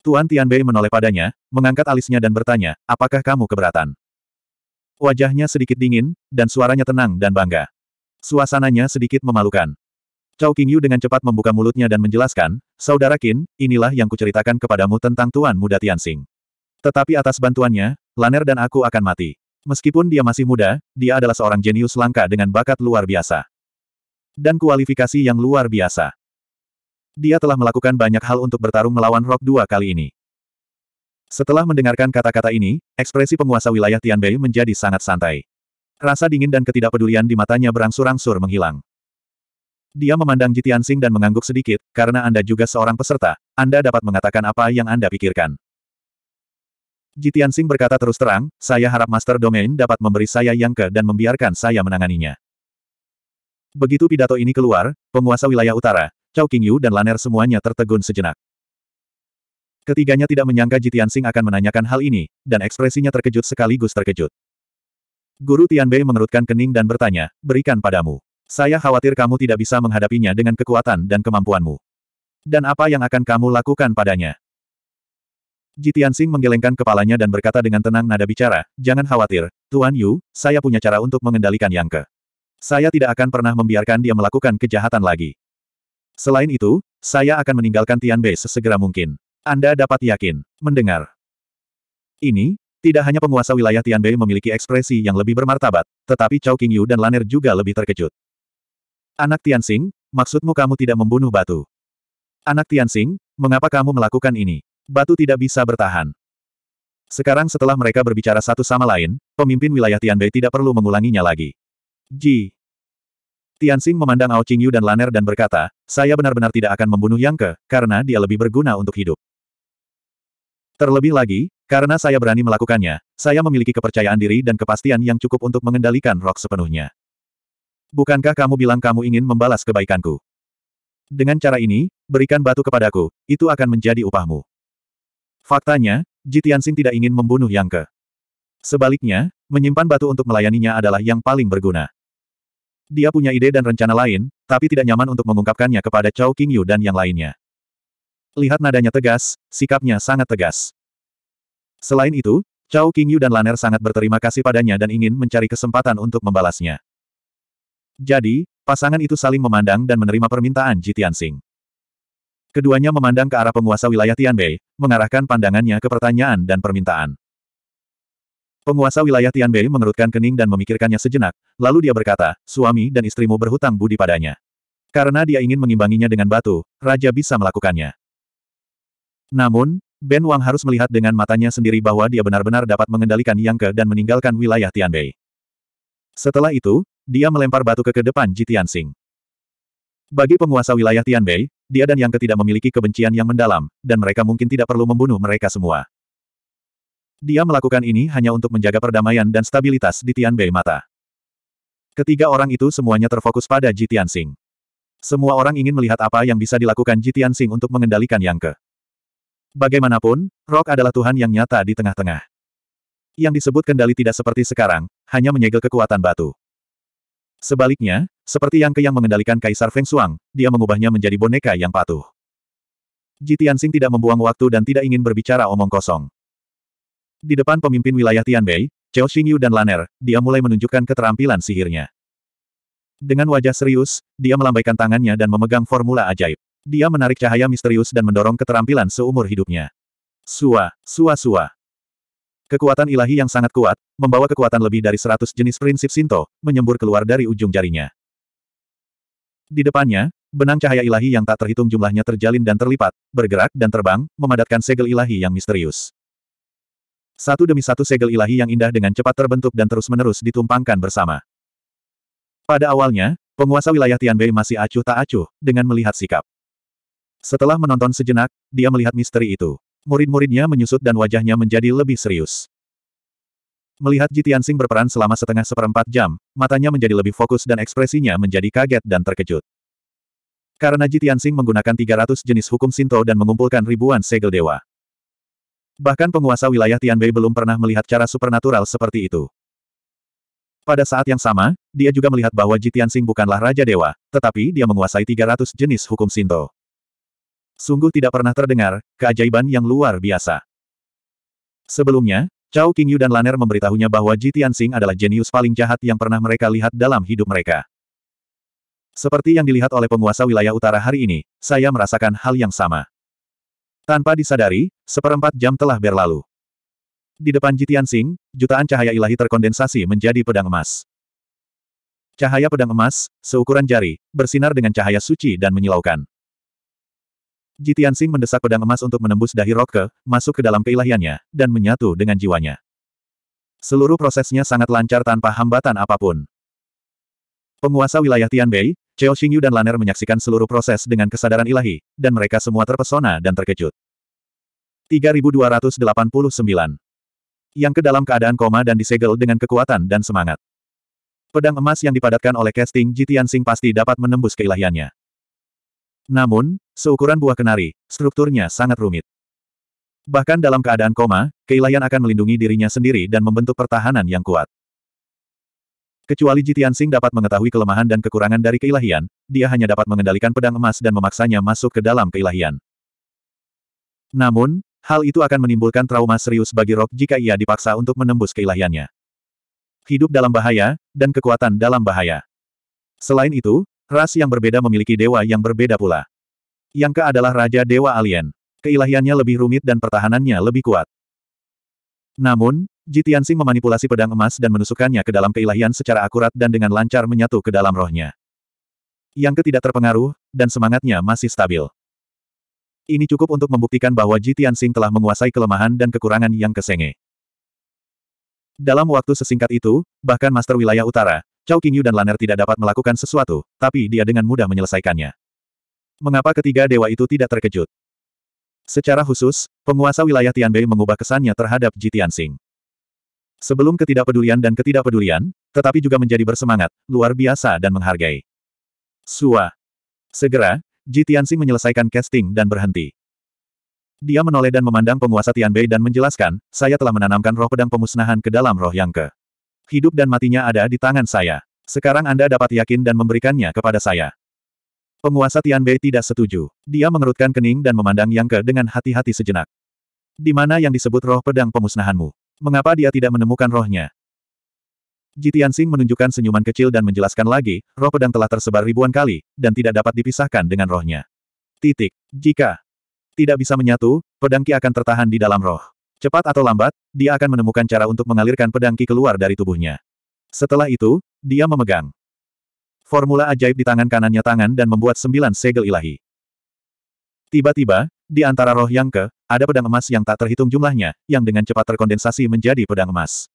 A: Tuan Tianbei menoleh padanya, mengangkat alisnya dan bertanya, apakah kamu keberatan? Wajahnya sedikit dingin, dan suaranya tenang dan bangga. Suasananya sedikit memalukan. Cao Qingyu dengan cepat membuka mulutnya dan menjelaskan, Saudara Qin, inilah yang kuceritakan kepadamu tentang Tuan Muda Tianxing. Tetapi atas bantuannya, Laner dan aku akan mati. Meskipun dia masih muda, dia adalah seorang jenius langka dengan bakat luar biasa. Dan kualifikasi yang luar biasa. Dia telah melakukan banyak hal untuk bertarung melawan Rock dua kali ini. Setelah mendengarkan kata-kata ini, ekspresi penguasa wilayah Tianbei menjadi sangat santai. Rasa dingin dan ketidakpedulian di matanya berangsur-angsur menghilang. Dia memandang Jitiansing dan mengangguk sedikit, karena Anda juga seorang peserta, Anda dapat mengatakan apa yang Anda pikirkan. Jitiansing berkata terus terang, saya harap Master Domain dapat memberi saya yang ke dan membiarkan saya menanganinya. Begitu pidato ini keluar, penguasa wilayah utara, Chao Qingyu dan Laner semuanya tertegun sejenak. Ketiganya tidak menyangka Jitian Sing akan menanyakan hal ini, dan ekspresinya terkejut sekaligus terkejut. Guru Tianbei mengerutkan kening dan bertanya, berikan padamu. Saya khawatir kamu tidak bisa menghadapinya dengan kekuatan dan kemampuanmu. Dan apa yang akan kamu lakukan padanya? Jitian Sing menggelengkan kepalanya dan berkata dengan tenang nada bicara, jangan khawatir, Tuan Yu, saya punya cara untuk mengendalikan yang ke. Saya tidak akan pernah membiarkan dia melakukan kejahatan lagi. Selain itu, saya akan meninggalkan Tianbei sesegera mungkin. Anda dapat yakin. Mendengar. Ini, tidak hanya penguasa wilayah Tianbei memiliki ekspresi yang lebih bermartabat, tetapi Chao Qingyu dan Laner juga lebih terkejut. Anak Tianxing, maksudmu kamu tidak membunuh batu? Anak Tianxing, mengapa kamu melakukan ini? Batu tidak bisa bertahan. Sekarang setelah mereka berbicara satu sama lain, pemimpin wilayah Tianbei tidak perlu mengulanginya lagi. Ji. Tianxing memandang Ao Qingyu dan Laner dan berkata, saya benar-benar tidak akan membunuh Yang Ke, karena dia lebih berguna untuk hidup. Terlebih lagi, karena saya berani melakukannya, saya memiliki kepercayaan diri dan kepastian yang cukup untuk mengendalikan rok sepenuhnya. Bukankah kamu bilang kamu ingin membalas kebaikanku? Dengan cara ini, berikan batu kepadaku, itu akan menjadi upahmu. Faktanya, Jitiansing tidak ingin membunuh yang ke. Sebaliknya, menyimpan batu untuk melayaninya adalah yang paling berguna. Dia punya ide dan rencana lain, tapi tidak nyaman untuk mengungkapkannya kepada Chao Qingyu dan yang lainnya. Lihat nadanya tegas, sikapnya sangat tegas. Selain itu, Chao Qingyu dan Laner sangat berterima kasih padanya dan ingin mencari kesempatan untuk membalasnya. Jadi, pasangan itu saling memandang dan menerima permintaan Ji Tianxing. Keduanya memandang ke arah penguasa wilayah Tianbei, mengarahkan pandangannya ke pertanyaan dan permintaan. Penguasa wilayah Tianbei mengerutkan kening dan memikirkannya sejenak, lalu dia berkata, suami dan istrimu berhutang budi padanya. Karena dia ingin mengimbanginya dengan batu, raja bisa melakukannya. Namun, Ben Wang harus melihat dengan matanya sendiri bahwa dia benar-benar dapat mengendalikan Yang Ke dan meninggalkan wilayah Tianbei. Setelah itu, dia melempar batu ke ke depan Ji Sing. Bagi penguasa wilayah Tianbei, dia dan Yang Ke tidak memiliki kebencian yang mendalam, dan mereka mungkin tidak perlu membunuh mereka semua. Dia melakukan ini hanya untuk menjaga perdamaian dan stabilitas di Tianbei Mata. Ketiga orang itu semuanya terfokus pada Ji Sing. Semua orang ingin melihat apa yang bisa dilakukan Ji Sing untuk mengendalikan Yang Ke. Bagaimanapun, Rock adalah Tuhan yang nyata di tengah-tengah. Yang disebut kendali tidak seperti sekarang, hanya menyegel kekuatan batu. Sebaliknya, seperti Yang ke yang mengendalikan Kaisar Feng Shuang, dia mengubahnya menjadi boneka yang patuh. Ji Tianxing tidak membuang waktu dan tidak ingin berbicara omong kosong. Di depan pemimpin wilayah Tianbei, Chao Xingyu dan Laner, dia mulai menunjukkan keterampilan sihirnya. Dengan wajah serius, dia melambaikan tangannya dan memegang formula ajaib. Dia menarik cahaya misterius dan mendorong keterampilan seumur hidupnya. Sua, sua sua. Kekuatan ilahi yang sangat kuat, membawa kekuatan lebih dari seratus jenis prinsip Sinto, menyembur keluar dari ujung jarinya. Di depannya, benang cahaya ilahi yang tak terhitung jumlahnya terjalin dan terlipat, bergerak dan terbang, memadatkan segel ilahi yang misterius. Satu demi satu segel ilahi yang indah dengan cepat terbentuk dan terus-menerus ditumpangkan bersama. Pada awalnya, penguasa wilayah Tianbei masih acuh tak acuh, dengan melihat sikap setelah menonton sejenak, dia melihat misteri itu. Murid-muridnya menyusut dan wajahnya menjadi lebih serius. Melihat Jitiansing berperan selama setengah seperempat jam, matanya menjadi lebih fokus dan ekspresinya menjadi kaget dan terkejut. Karena Jitiansing menggunakan 300 jenis hukum Sinto dan mengumpulkan ribuan segel dewa. Bahkan penguasa wilayah Tianbei belum pernah melihat cara supernatural seperti itu. Pada saat yang sama, dia juga melihat bahwa Jitiansing bukanlah Raja Dewa, tetapi dia menguasai 300 jenis hukum Sinto. Sungguh tidak pernah terdengar, keajaiban yang luar biasa. Sebelumnya, Chao Qingyu dan Laner memberitahunya bahwa Ji Tianxing adalah jenius paling jahat yang pernah mereka lihat dalam hidup mereka. Seperti yang dilihat oleh penguasa wilayah utara hari ini, saya merasakan hal yang sama. Tanpa disadari, seperempat jam telah berlalu. Di depan Ji Tianxing, jutaan cahaya ilahi terkondensasi menjadi pedang emas. Cahaya pedang emas, seukuran jari, bersinar dengan cahaya suci dan menyilaukan. Jitian Sing mendesak pedang emas untuk menembus dahi Rokke, masuk ke dalam keilahiannya, dan menyatu dengan jiwanya. Seluruh prosesnya sangat lancar tanpa hambatan apapun. Penguasa wilayah Tianbei, Cheo Xingyu dan Laner menyaksikan seluruh proses dengan kesadaran ilahi, dan mereka semua terpesona dan terkejut. 3289 Yang ke dalam keadaan koma dan disegel dengan kekuatan dan semangat. Pedang emas yang dipadatkan oleh casting Jitian Sing pasti dapat menembus keilahiannya. Namun, seukuran buah kenari, strukturnya sangat rumit. Bahkan dalam keadaan koma, Keilayan akan melindungi dirinya sendiri dan membentuk pertahanan yang kuat. Kecuali Jitian Sing dapat mengetahui kelemahan dan kekurangan dari keilahian, dia hanya dapat mengendalikan pedang emas dan memaksanya masuk ke dalam keilahian. Namun, hal itu akan menimbulkan trauma serius bagi Rock jika ia dipaksa untuk menembus keilahiannya. Hidup dalam bahaya, dan kekuatan dalam bahaya. Selain itu, Ras yang berbeda memiliki dewa yang berbeda pula. Yang ke adalah Raja Dewa Alien. Keilahiannya lebih rumit dan pertahanannya lebih kuat. Namun, Jitiansing memanipulasi pedang emas dan menusukkannya ke dalam keilahian secara akurat dan dengan lancar menyatu ke dalam rohnya. Yang ketidak terpengaruh, dan semangatnya masih stabil. Ini cukup untuk membuktikan bahwa Jitiansing telah menguasai kelemahan dan kekurangan yang kesenge. Dalam waktu sesingkat itu, bahkan Master Wilayah Utara, Cao Qingyu dan Laner tidak dapat melakukan sesuatu, tapi dia dengan mudah menyelesaikannya. Mengapa ketiga dewa itu tidak terkejut? Secara khusus, penguasa wilayah Tianbei mengubah kesannya terhadap Ji Tianxing. Sebelum ketidakpedulian dan ketidakpedulian, tetapi juga menjadi bersemangat, luar biasa dan menghargai. Sua. Segera, Ji Tianxing menyelesaikan casting dan berhenti. Dia menoleh dan memandang penguasa Tianbei dan menjelaskan, saya telah menanamkan roh pedang pemusnahan ke dalam roh yang ke hidup dan matinya ada di tangan saya. Sekarang Anda dapat yakin dan memberikannya kepada saya. Penguasa Tianbei tidak setuju. Dia mengerutkan kening dan memandang Yang Ke dengan hati-hati sejenak. Di mana yang disebut roh pedang pemusnahanmu? Mengapa dia tidak menemukan rohnya? Ji Tianxing menunjukkan senyuman kecil dan menjelaskan lagi, roh pedang telah tersebar ribuan kali, dan tidak dapat dipisahkan dengan rohnya. Titik. Jika tidak bisa menyatu, pedang Ki akan tertahan di dalam roh. Cepat atau lambat, dia akan menemukan cara untuk mengalirkan pedang Ki keluar dari tubuhnya. Setelah itu, dia memegang formula ajaib di tangan kanannya tangan dan membuat sembilan segel ilahi. Tiba-tiba, di antara roh yang ke, ada pedang emas yang tak terhitung jumlahnya, yang dengan cepat terkondensasi menjadi pedang emas.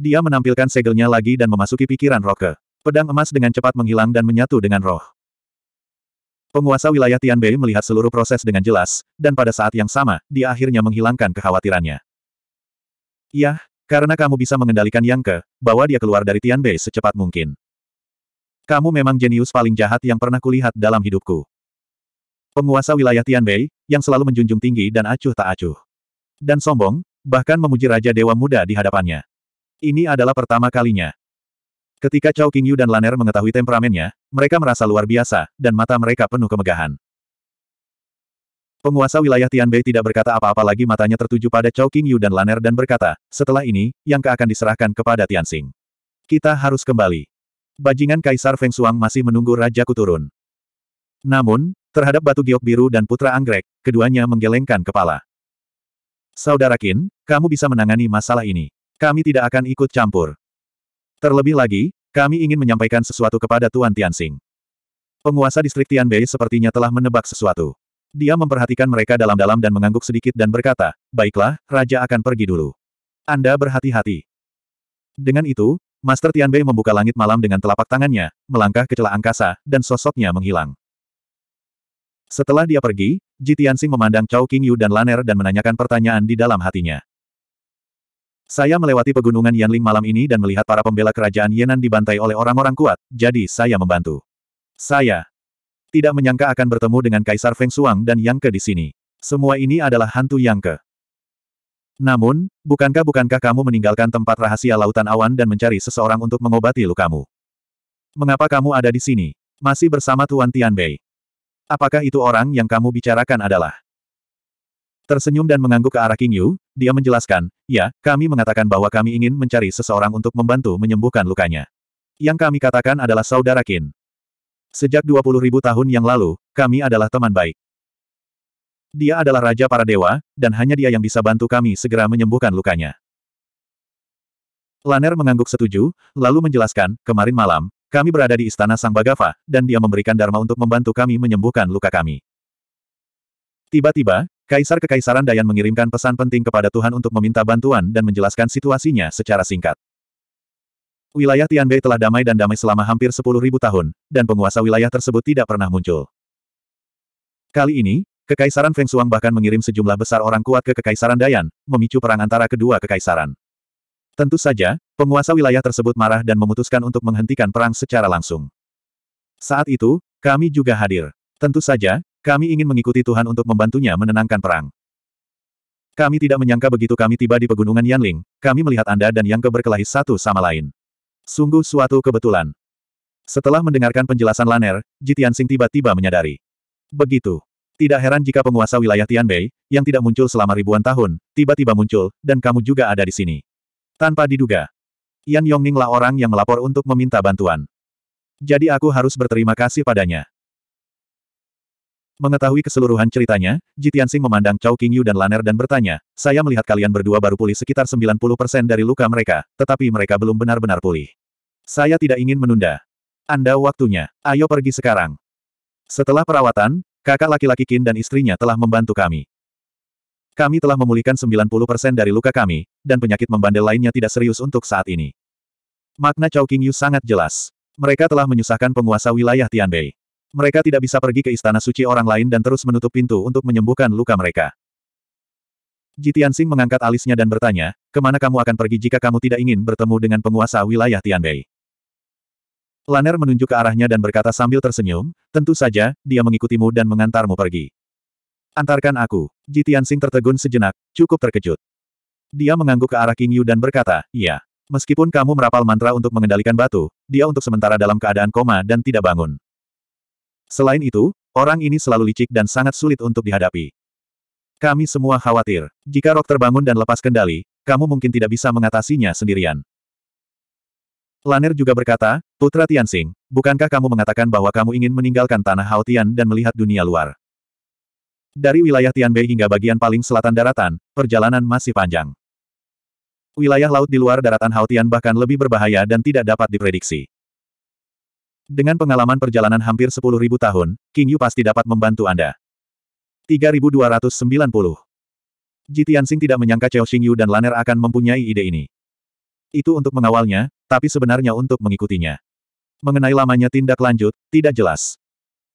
A: Dia menampilkan segelnya lagi dan memasuki pikiran roh ke. Pedang emas dengan cepat menghilang dan menyatu dengan roh. Penguasa wilayah Tianbei melihat seluruh proses dengan jelas, dan pada saat yang sama, dia akhirnya menghilangkan kekhawatirannya. Yah, karena kamu bisa mengendalikan yang ke, bawa dia keluar dari Tianbei secepat mungkin. Kamu memang jenius paling jahat yang pernah kulihat dalam hidupku. Penguasa wilayah Tianbei, yang selalu menjunjung tinggi dan acuh tak acuh. Dan sombong, bahkan memuji Raja Dewa Muda di hadapannya. Ini adalah pertama kalinya, Ketika Cao Qingyu dan Laner mengetahui temperamennya, mereka merasa luar biasa, dan mata mereka penuh kemegahan. Penguasa wilayah Tianbei tidak berkata apa-apa lagi matanya tertuju pada Cao Qingyu dan Laner dan berkata, setelah ini, yang ke akan diserahkan kepada Tianxing. Kita harus kembali. Bajingan Kaisar Feng Shuang masih menunggu Raja Kuturun. Namun, terhadap batu giok biru dan putra anggrek, keduanya menggelengkan kepala. Saudara Qin, kamu bisa menangani masalah ini. Kami tidak akan ikut campur. Terlebih lagi, kami ingin menyampaikan sesuatu kepada Tuan Tianxing. Penguasa distrik Tianbei sepertinya telah menebak sesuatu. Dia memperhatikan mereka dalam-dalam dan mengangguk sedikit dan berkata, Baiklah, Raja akan pergi dulu. Anda berhati-hati. Dengan itu, Master Tianbei membuka langit malam dengan telapak tangannya, melangkah ke celah angkasa, dan sosoknya menghilang. Setelah dia pergi, Ji Tianxing memandang Chao Qingyu dan Laner dan menanyakan pertanyaan di dalam hatinya. Saya melewati pegunungan Yanling malam ini dan melihat para pembela kerajaan Yenan dibantai oleh orang-orang kuat, jadi saya membantu. Saya tidak menyangka akan bertemu dengan Kaisar Feng Shuang dan Yang Ke di sini. Semua ini adalah hantu Yang Ke. Namun, bukankah-bukankah kamu meninggalkan tempat rahasia lautan awan dan mencari seseorang untuk mengobati lukamu? Mengapa kamu ada di sini? Masih bersama Tuan Tianbei. Apakah itu orang yang kamu bicarakan adalah Tersenyum dan mengangguk ke arah King Yu, dia menjelaskan, ya, kami mengatakan bahwa kami ingin mencari seseorang untuk membantu menyembuhkan lukanya. Yang kami katakan adalah saudara Qin. Sejak ribu tahun yang lalu, kami adalah teman baik. Dia adalah raja para dewa, dan hanya dia yang bisa bantu kami segera menyembuhkan lukanya. Laner mengangguk setuju, lalu menjelaskan, kemarin malam, kami berada di istana Sang Bagava, dan dia memberikan Dharma untuk membantu kami menyembuhkan luka kami. Tiba-tiba, Kaisar Kekaisaran Dayan mengirimkan pesan penting kepada Tuhan untuk meminta bantuan dan menjelaskan situasinya secara singkat. Wilayah Tianbei telah damai dan damai selama hampir 10.000 tahun, dan penguasa wilayah tersebut tidak pernah muncul. Kali ini, Kekaisaran Feng Shuang bahkan mengirim sejumlah besar orang kuat ke Kekaisaran Dayan, memicu perang antara kedua kekaisaran. Tentu saja, penguasa wilayah tersebut marah dan memutuskan untuk menghentikan perang secara langsung. Saat itu, kami juga hadir. Tentu saja, kami ingin mengikuti Tuhan untuk membantunya menenangkan perang. Kami tidak menyangka begitu kami tiba di pegunungan Yanling, kami melihat Anda dan Yang berkelahi satu sama lain. Sungguh suatu kebetulan. Setelah mendengarkan penjelasan Laner, Jitian Sing tiba-tiba menyadari. Begitu. Tidak heran jika penguasa wilayah Tianbei, yang tidak muncul selama ribuan tahun, tiba-tiba muncul, dan kamu juga ada di sini. Tanpa diduga. Yan Yongninglah orang yang melapor untuk meminta bantuan. Jadi aku harus berterima kasih padanya. Mengetahui keseluruhan ceritanya, Ji Tianxing memandang Chao Qingyu dan Laner dan bertanya, saya melihat kalian berdua baru pulih sekitar 90% dari luka mereka, tetapi mereka belum benar-benar pulih. Saya tidak ingin menunda. Anda waktunya, ayo pergi sekarang. Setelah perawatan, kakak laki-laki Qin dan istrinya telah membantu kami. Kami telah memulihkan 90% dari luka kami, dan penyakit membandel lainnya tidak serius untuk saat ini. Makna Chao Qingyu sangat jelas. Mereka telah menyusahkan penguasa wilayah Tianbei. Mereka tidak bisa pergi ke istana suci orang lain dan terus menutup pintu untuk menyembuhkan luka mereka. Jitian Sing mengangkat alisnya dan bertanya, kemana kamu akan pergi jika kamu tidak ingin bertemu dengan penguasa wilayah Tianbei? Laner menunjuk ke arahnya dan berkata sambil tersenyum, tentu saja, dia mengikutimu dan mengantarmu pergi. Antarkan aku. Jitian Sing tertegun sejenak, cukup terkejut. Dia mengangguk ke arah King Yu dan berkata, iya. Meskipun kamu merapal mantra untuk mengendalikan batu, dia untuk sementara dalam keadaan koma dan tidak bangun. Selain itu, orang ini selalu licik dan sangat sulit untuk dihadapi. Kami semua khawatir. Jika rok terbangun dan lepas kendali, kamu mungkin tidak bisa mengatasinya sendirian. Laner juga berkata, Putra Tianxing, bukankah kamu mengatakan bahwa kamu ingin meninggalkan tanah Haotian dan melihat dunia luar? Dari wilayah Tianbei hingga bagian paling selatan daratan, perjalanan masih panjang. Wilayah laut di luar daratan Haotian bahkan lebih berbahaya dan tidak dapat diprediksi. Dengan pengalaman perjalanan hampir 10.000 tahun, King Yu pasti dapat membantu Anda. 3290 Ji Tianxing tidak menyangka Chao Xingyu dan Laner akan mempunyai ide ini. Itu untuk mengawalnya, tapi sebenarnya untuk mengikutinya. Mengenai lamanya tindak lanjut, tidak jelas.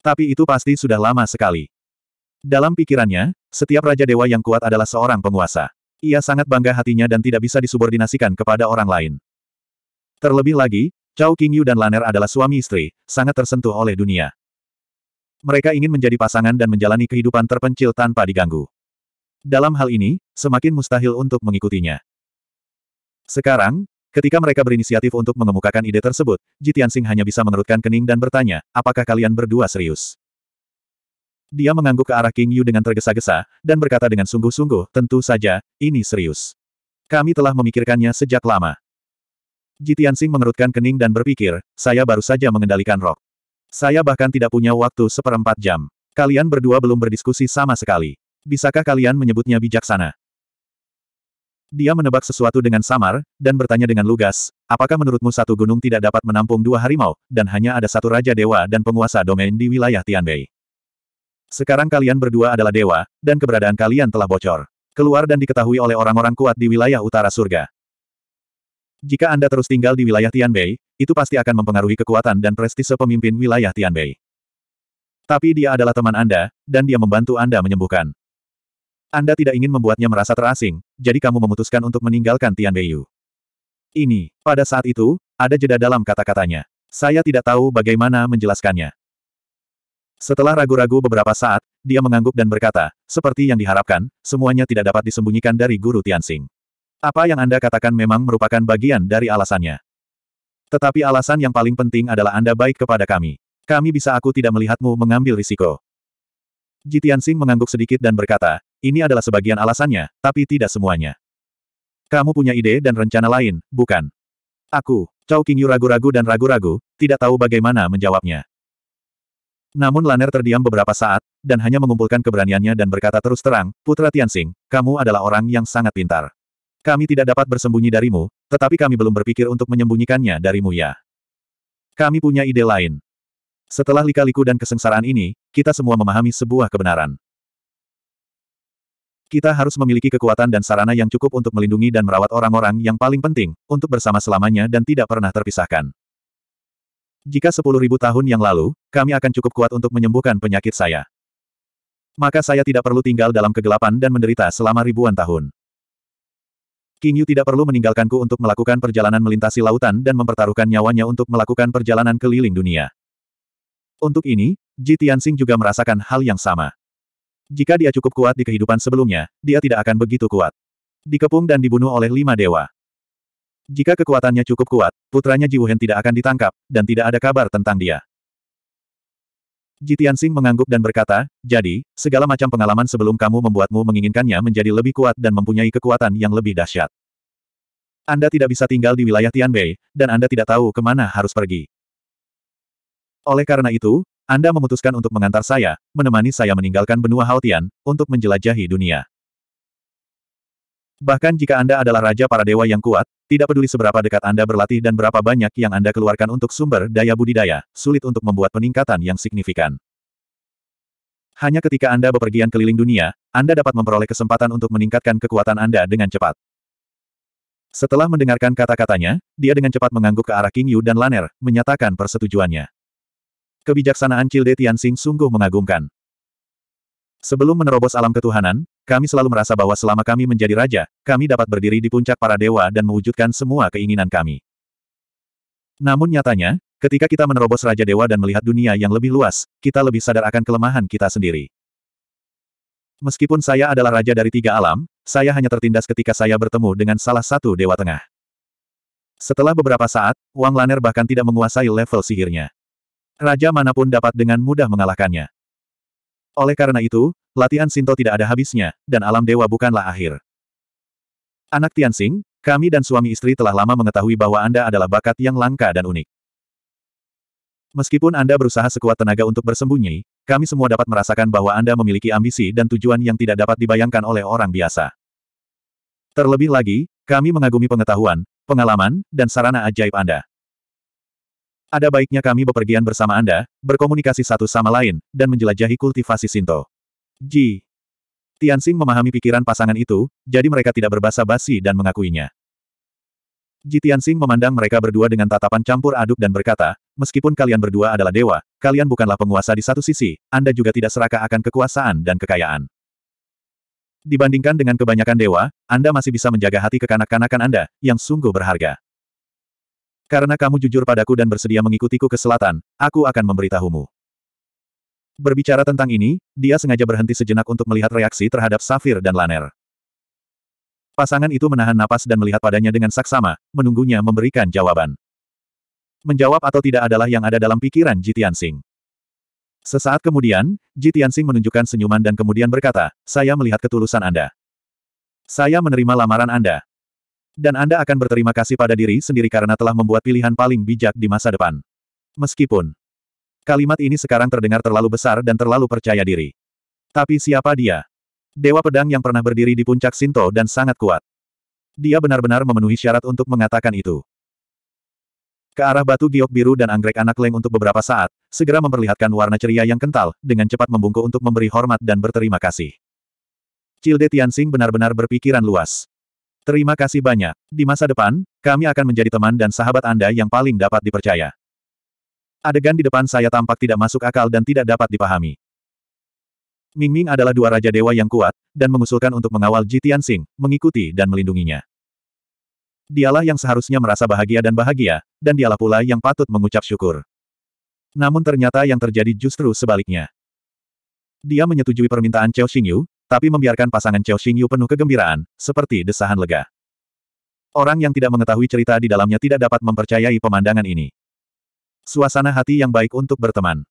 A: Tapi itu pasti sudah lama sekali. Dalam pikirannya, setiap Raja Dewa yang kuat adalah seorang penguasa. Ia sangat bangga hatinya dan tidak bisa disubordinasikan kepada orang lain. Terlebih lagi, Cao Qingyu dan Laner adalah suami istri, sangat tersentuh oleh dunia. Mereka ingin menjadi pasangan dan menjalani kehidupan terpencil tanpa diganggu. Dalam hal ini, semakin mustahil untuk mengikutinya. Sekarang, ketika mereka berinisiatif untuk mengemukakan ide tersebut, Jitian Sing hanya bisa mengerutkan kening dan bertanya, apakah kalian berdua serius? Dia mengangguk ke arah King Yu dengan tergesa-gesa, dan berkata dengan sungguh-sungguh, tentu saja, ini serius. Kami telah memikirkannya sejak lama. Jitiansing mengerutkan kening dan berpikir, saya baru saja mengendalikan rok. Saya bahkan tidak punya waktu seperempat jam. Kalian berdua belum berdiskusi sama sekali. Bisakah kalian menyebutnya bijaksana? Dia menebak sesuatu dengan samar, dan bertanya dengan lugas, apakah menurutmu satu gunung tidak dapat menampung dua harimau, dan hanya ada satu raja dewa dan penguasa domain di wilayah Tianbei? Sekarang kalian berdua adalah dewa, dan keberadaan kalian telah bocor. Keluar dan diketahui oleh orang-orang kuat di wilayah utara surga. Jika Anda terus tinggal di wilayah Tianbei, itu pasti akan mempengaruhi kekuatan dan prestise pemimpin wilayah Tianbei. Tapi dia adalah teman Anda, dan dia membantu Anda menyembuhkan. Anda tidak ingin membuatnya merasa terasing, jadi kamu memutuskan untuk meninggalkan Tianbeiyu. Ini, pada saat itu, ada jeda dalam kata-katanya. Saya tidak tahu bagaimana menjelaskannya. Setelah ragu-ragu beberapa saat, dia mengangguk dan berkata, seperti yang diharapkan, semuanya tidak dapat disembunyikan dari Guru Tianxing. Apa yang Anda katakan memang merupakan bagian dari alasannya. Tetapi alasan yang paling penting adalah Anda baik kepada kami. Kami bisa aku tidak melihatmu mengambil risiko. Jitian Sing mengangguk sedikit dan berkata, ini adalah sebagian alasannya, tapi tidak semuanya. Kamu punya ide dan rencana lain, bukan? Aku, Chao Qingyu ragu-ragu dan ragu-ragu, tidak tahu bagaimana menjawabnya. Namun Laner terdiam beberapa saat, dan hanya mengumpulkan keberaniannya dan berkata terus terang, Putra Tianxing, kamu adalah orang yang sangat pintar. Kami tidak dapat bersembunyi darimu, tetapi kami belum berpikir untuk menyembunyikannya darimu ya. Kami punya ide lain. Setelah lika-liku dan kesengsaraan ini, kita semua memahami sebuah kebenaran. Kita harus memiliki kekuatan dan sarana yang cukup untuk melindungi dan merawat orang-orang yang paling penting, untuk bersama selamanya dan tidak pernah terpisahkan. Jika 10.000 tahun yang lalu, kami akan cukup kuat untuk menyembuhkan penyakit saya maka saya tidak perlu tinggal dalam kegelapan dan menderita selama ribuan tahun. King Yu tidak perlu meninggalkanku untuk melakukan perjalanan melintasi lautan dan mempertaruhkan nyawanya untuk melakukan perjalanan keliling dunia. Untuk ini, Ji Tianxing juga merasakan hal yang sama. Jika dia cukup kuat di kehidupan sebelumnya, dia tidak akan begitu kuat. Dikepung dan dibunuh oleh lima dewa. Jika kekuatannya cukup kuat, putranya Ji Wuhen tidak akan ditangkap, dan tidak ada kabar tentang dia. Jitian Sing mengangguk dan berkata, jadi, segala macam pengalaman sebelum kamu membuatmu menginginkannya menjadi lebih kuat dan mempunyai kekuatan yang lebih dahsyat. Anda tidak bisa tinggal di wilayah Tianbei, dan Anda tidak tahu kemana harus pergi. Oleh karena itu, Anda memutuskan untuk mengantar saya, menemani saya meninggalkan benua Haotian, untuk menjelajahi dunia. Bahkan jika Anda adalah raja para dewa yang kuat, tidak peduli seberapa dekat Anda berlatih dan berapa banyak yang Anda keluarkan untuk sumber daya budidaya, sulit untuk membuat peningkatan yang signifikan. Hanya ketika Anda bepergian keliling dunia, Anda dapat memperoleh kesempatan untuk meningkatkan kekuatan Anda dengan cepat. Setelah mendengarkan kata-katanya, dia dengan cepat mengangguk ke arah King Yu dan Laner, menyatakan persetujuannya. Kebijaksanaan Childe Tianxing sungguh mengagumkan. Sebelum menerobos alam ketuhanan, kami selalu merasa bahwa selama kami menjadi raja, kami dapat berdiri di puncak para dewa dan mewujudkan semua keinginan kami. Namun nyatanya, ketika kita menerobos raja dewa dan melihat dunia yang lebih luas, kita lebih sadar akan kelemahan kita sendiri. Meskipun saya adalah raja dari tiga alam, saya hanya tertindas ketika saya bertemu dengan salah satu dewa tengah. Setelah beberapa saat, Wang Laner bahkan tidak menguasai level sihirnya. Raja manapun dapat dengan mudah mengalahkannya. Oleh karena itu, latihan Sinto tidak ada habisnya, dan alam dewa bukanlah akhir. Anak Tianxing, kami dan suami istri telah lama mengetahui bahwa Anda adalah bakat yang langka dan unik. Meskipun Anda berusaha sekuat tenaga untuk bersembunyi, kami semua dapat merasakan bahwa Anda memiliki ambisi dan tujuan yang tidak dapat dibayangkan oleh orang biasa. Terlebih lagi, kami mengagumi pengetahuan, pengalaman, dan sarana ajaib Anda. Ada baiknya kami bepergian bersama Anda, berkomunikasi satu sama lain, dan menjelajahi kultivasi Sinto. Ji. Tianxing memahami pikiran pasangan itu, jadi mereka tidak berbahasa basi dan mengakuinya. Ji Tianxing memandang mereka berdua dengan tatapan campur aduk dan berkata, meskipun kalian berdua adalah dewa, kalian bukanlah penguasa di satu sisi, Anda juga tidak serakah akan kekuasaan dan kekayaan. Dibandingkan dengan kebanyakan dewa, Anda masih bisa menjaga hati kekanak-kanakan Anda, yang sungguh berharga. Karena kamu jujur padaku dan bersedia mengikutiku ke selatan, aku akan memberitahumu. Berbicara tentang ini, dia sengaja berhenti sejenak untuk melihat reaksi terhadap Safir dan Laner. Pasangan itu menahan napas dan melihat padanya dengan saksama, menunggunya memberikan jawaban. Menjawab atau tidak adalah yang ada dalam pikiran Jitian Singh. Sesaat kemudian, Jitian Singh menunjukkan senyuman dan kemudian berkata, saya melihat ketulusan Anda. Saya menerima lamaran Anda. Dan Anda akan berterima kasih pada diri sendiri karena telah membuat pilihan paling bijak di masa depan. Meskipun kalimat ini sekarang terdengar terlalu besar dan terlalu percaya diri. Tapi siapa dia? Dewa pedang yang pernah berdiri di puncak Sinto dan sangat kuat. Dia benar-benar memenuhi syarat untuk mengatakan itu. Ke arah batu giok biru dan anggrek anak leng untuk beberapa saat, segera memperlihatkan warna ceria yang kental, dengan cepat membungkuk untuk memberi hormat dan berterima kasih. Cilde Tianxing benar-benar berpikiran luas. Terima kasih banyak. Di masa depan, kami akan menjadi teman dan sahabat Anda yang paling dapat dipercaya. Adegan di depan saya tampak tidak masuk akal dan tidak dapat dipahami. Mingming adalah dua raja dewa yang kuat, dan mengusulkan untuk mengawal Ji Sing, mengikuti dan melindunginya. Dialah yang seharusnya merasa bahagia dan bahagia, dan dialah pula yang patut mengucap syukur. Namun ternyata yang terjadi justru sebaliknya. Dia menyetujui permintaan Chao Xingyu, tapi membiarkan pasangan Chao Xingyu penuh kegembiraan, seperti desahan lega. Orang yang tidak mengetahui cerita di dalamnya tidak dapat mempercayai pemandangan ini. Suasana hati yang baik untuk berteman.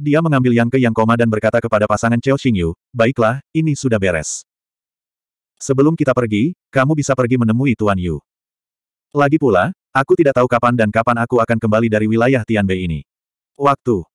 A: Dia mengambil yang ke yang koma dan berkata kepada pasangan Chao Xingyu, baiklah, ini sudah beres. Sebelum kita pergi, kamu bisa pergi menemui Tuan Yu. Lagi pula, aku tidak tahu kapan dan kapan aku akan kembali dari wilayah Tianbei ini. Waktu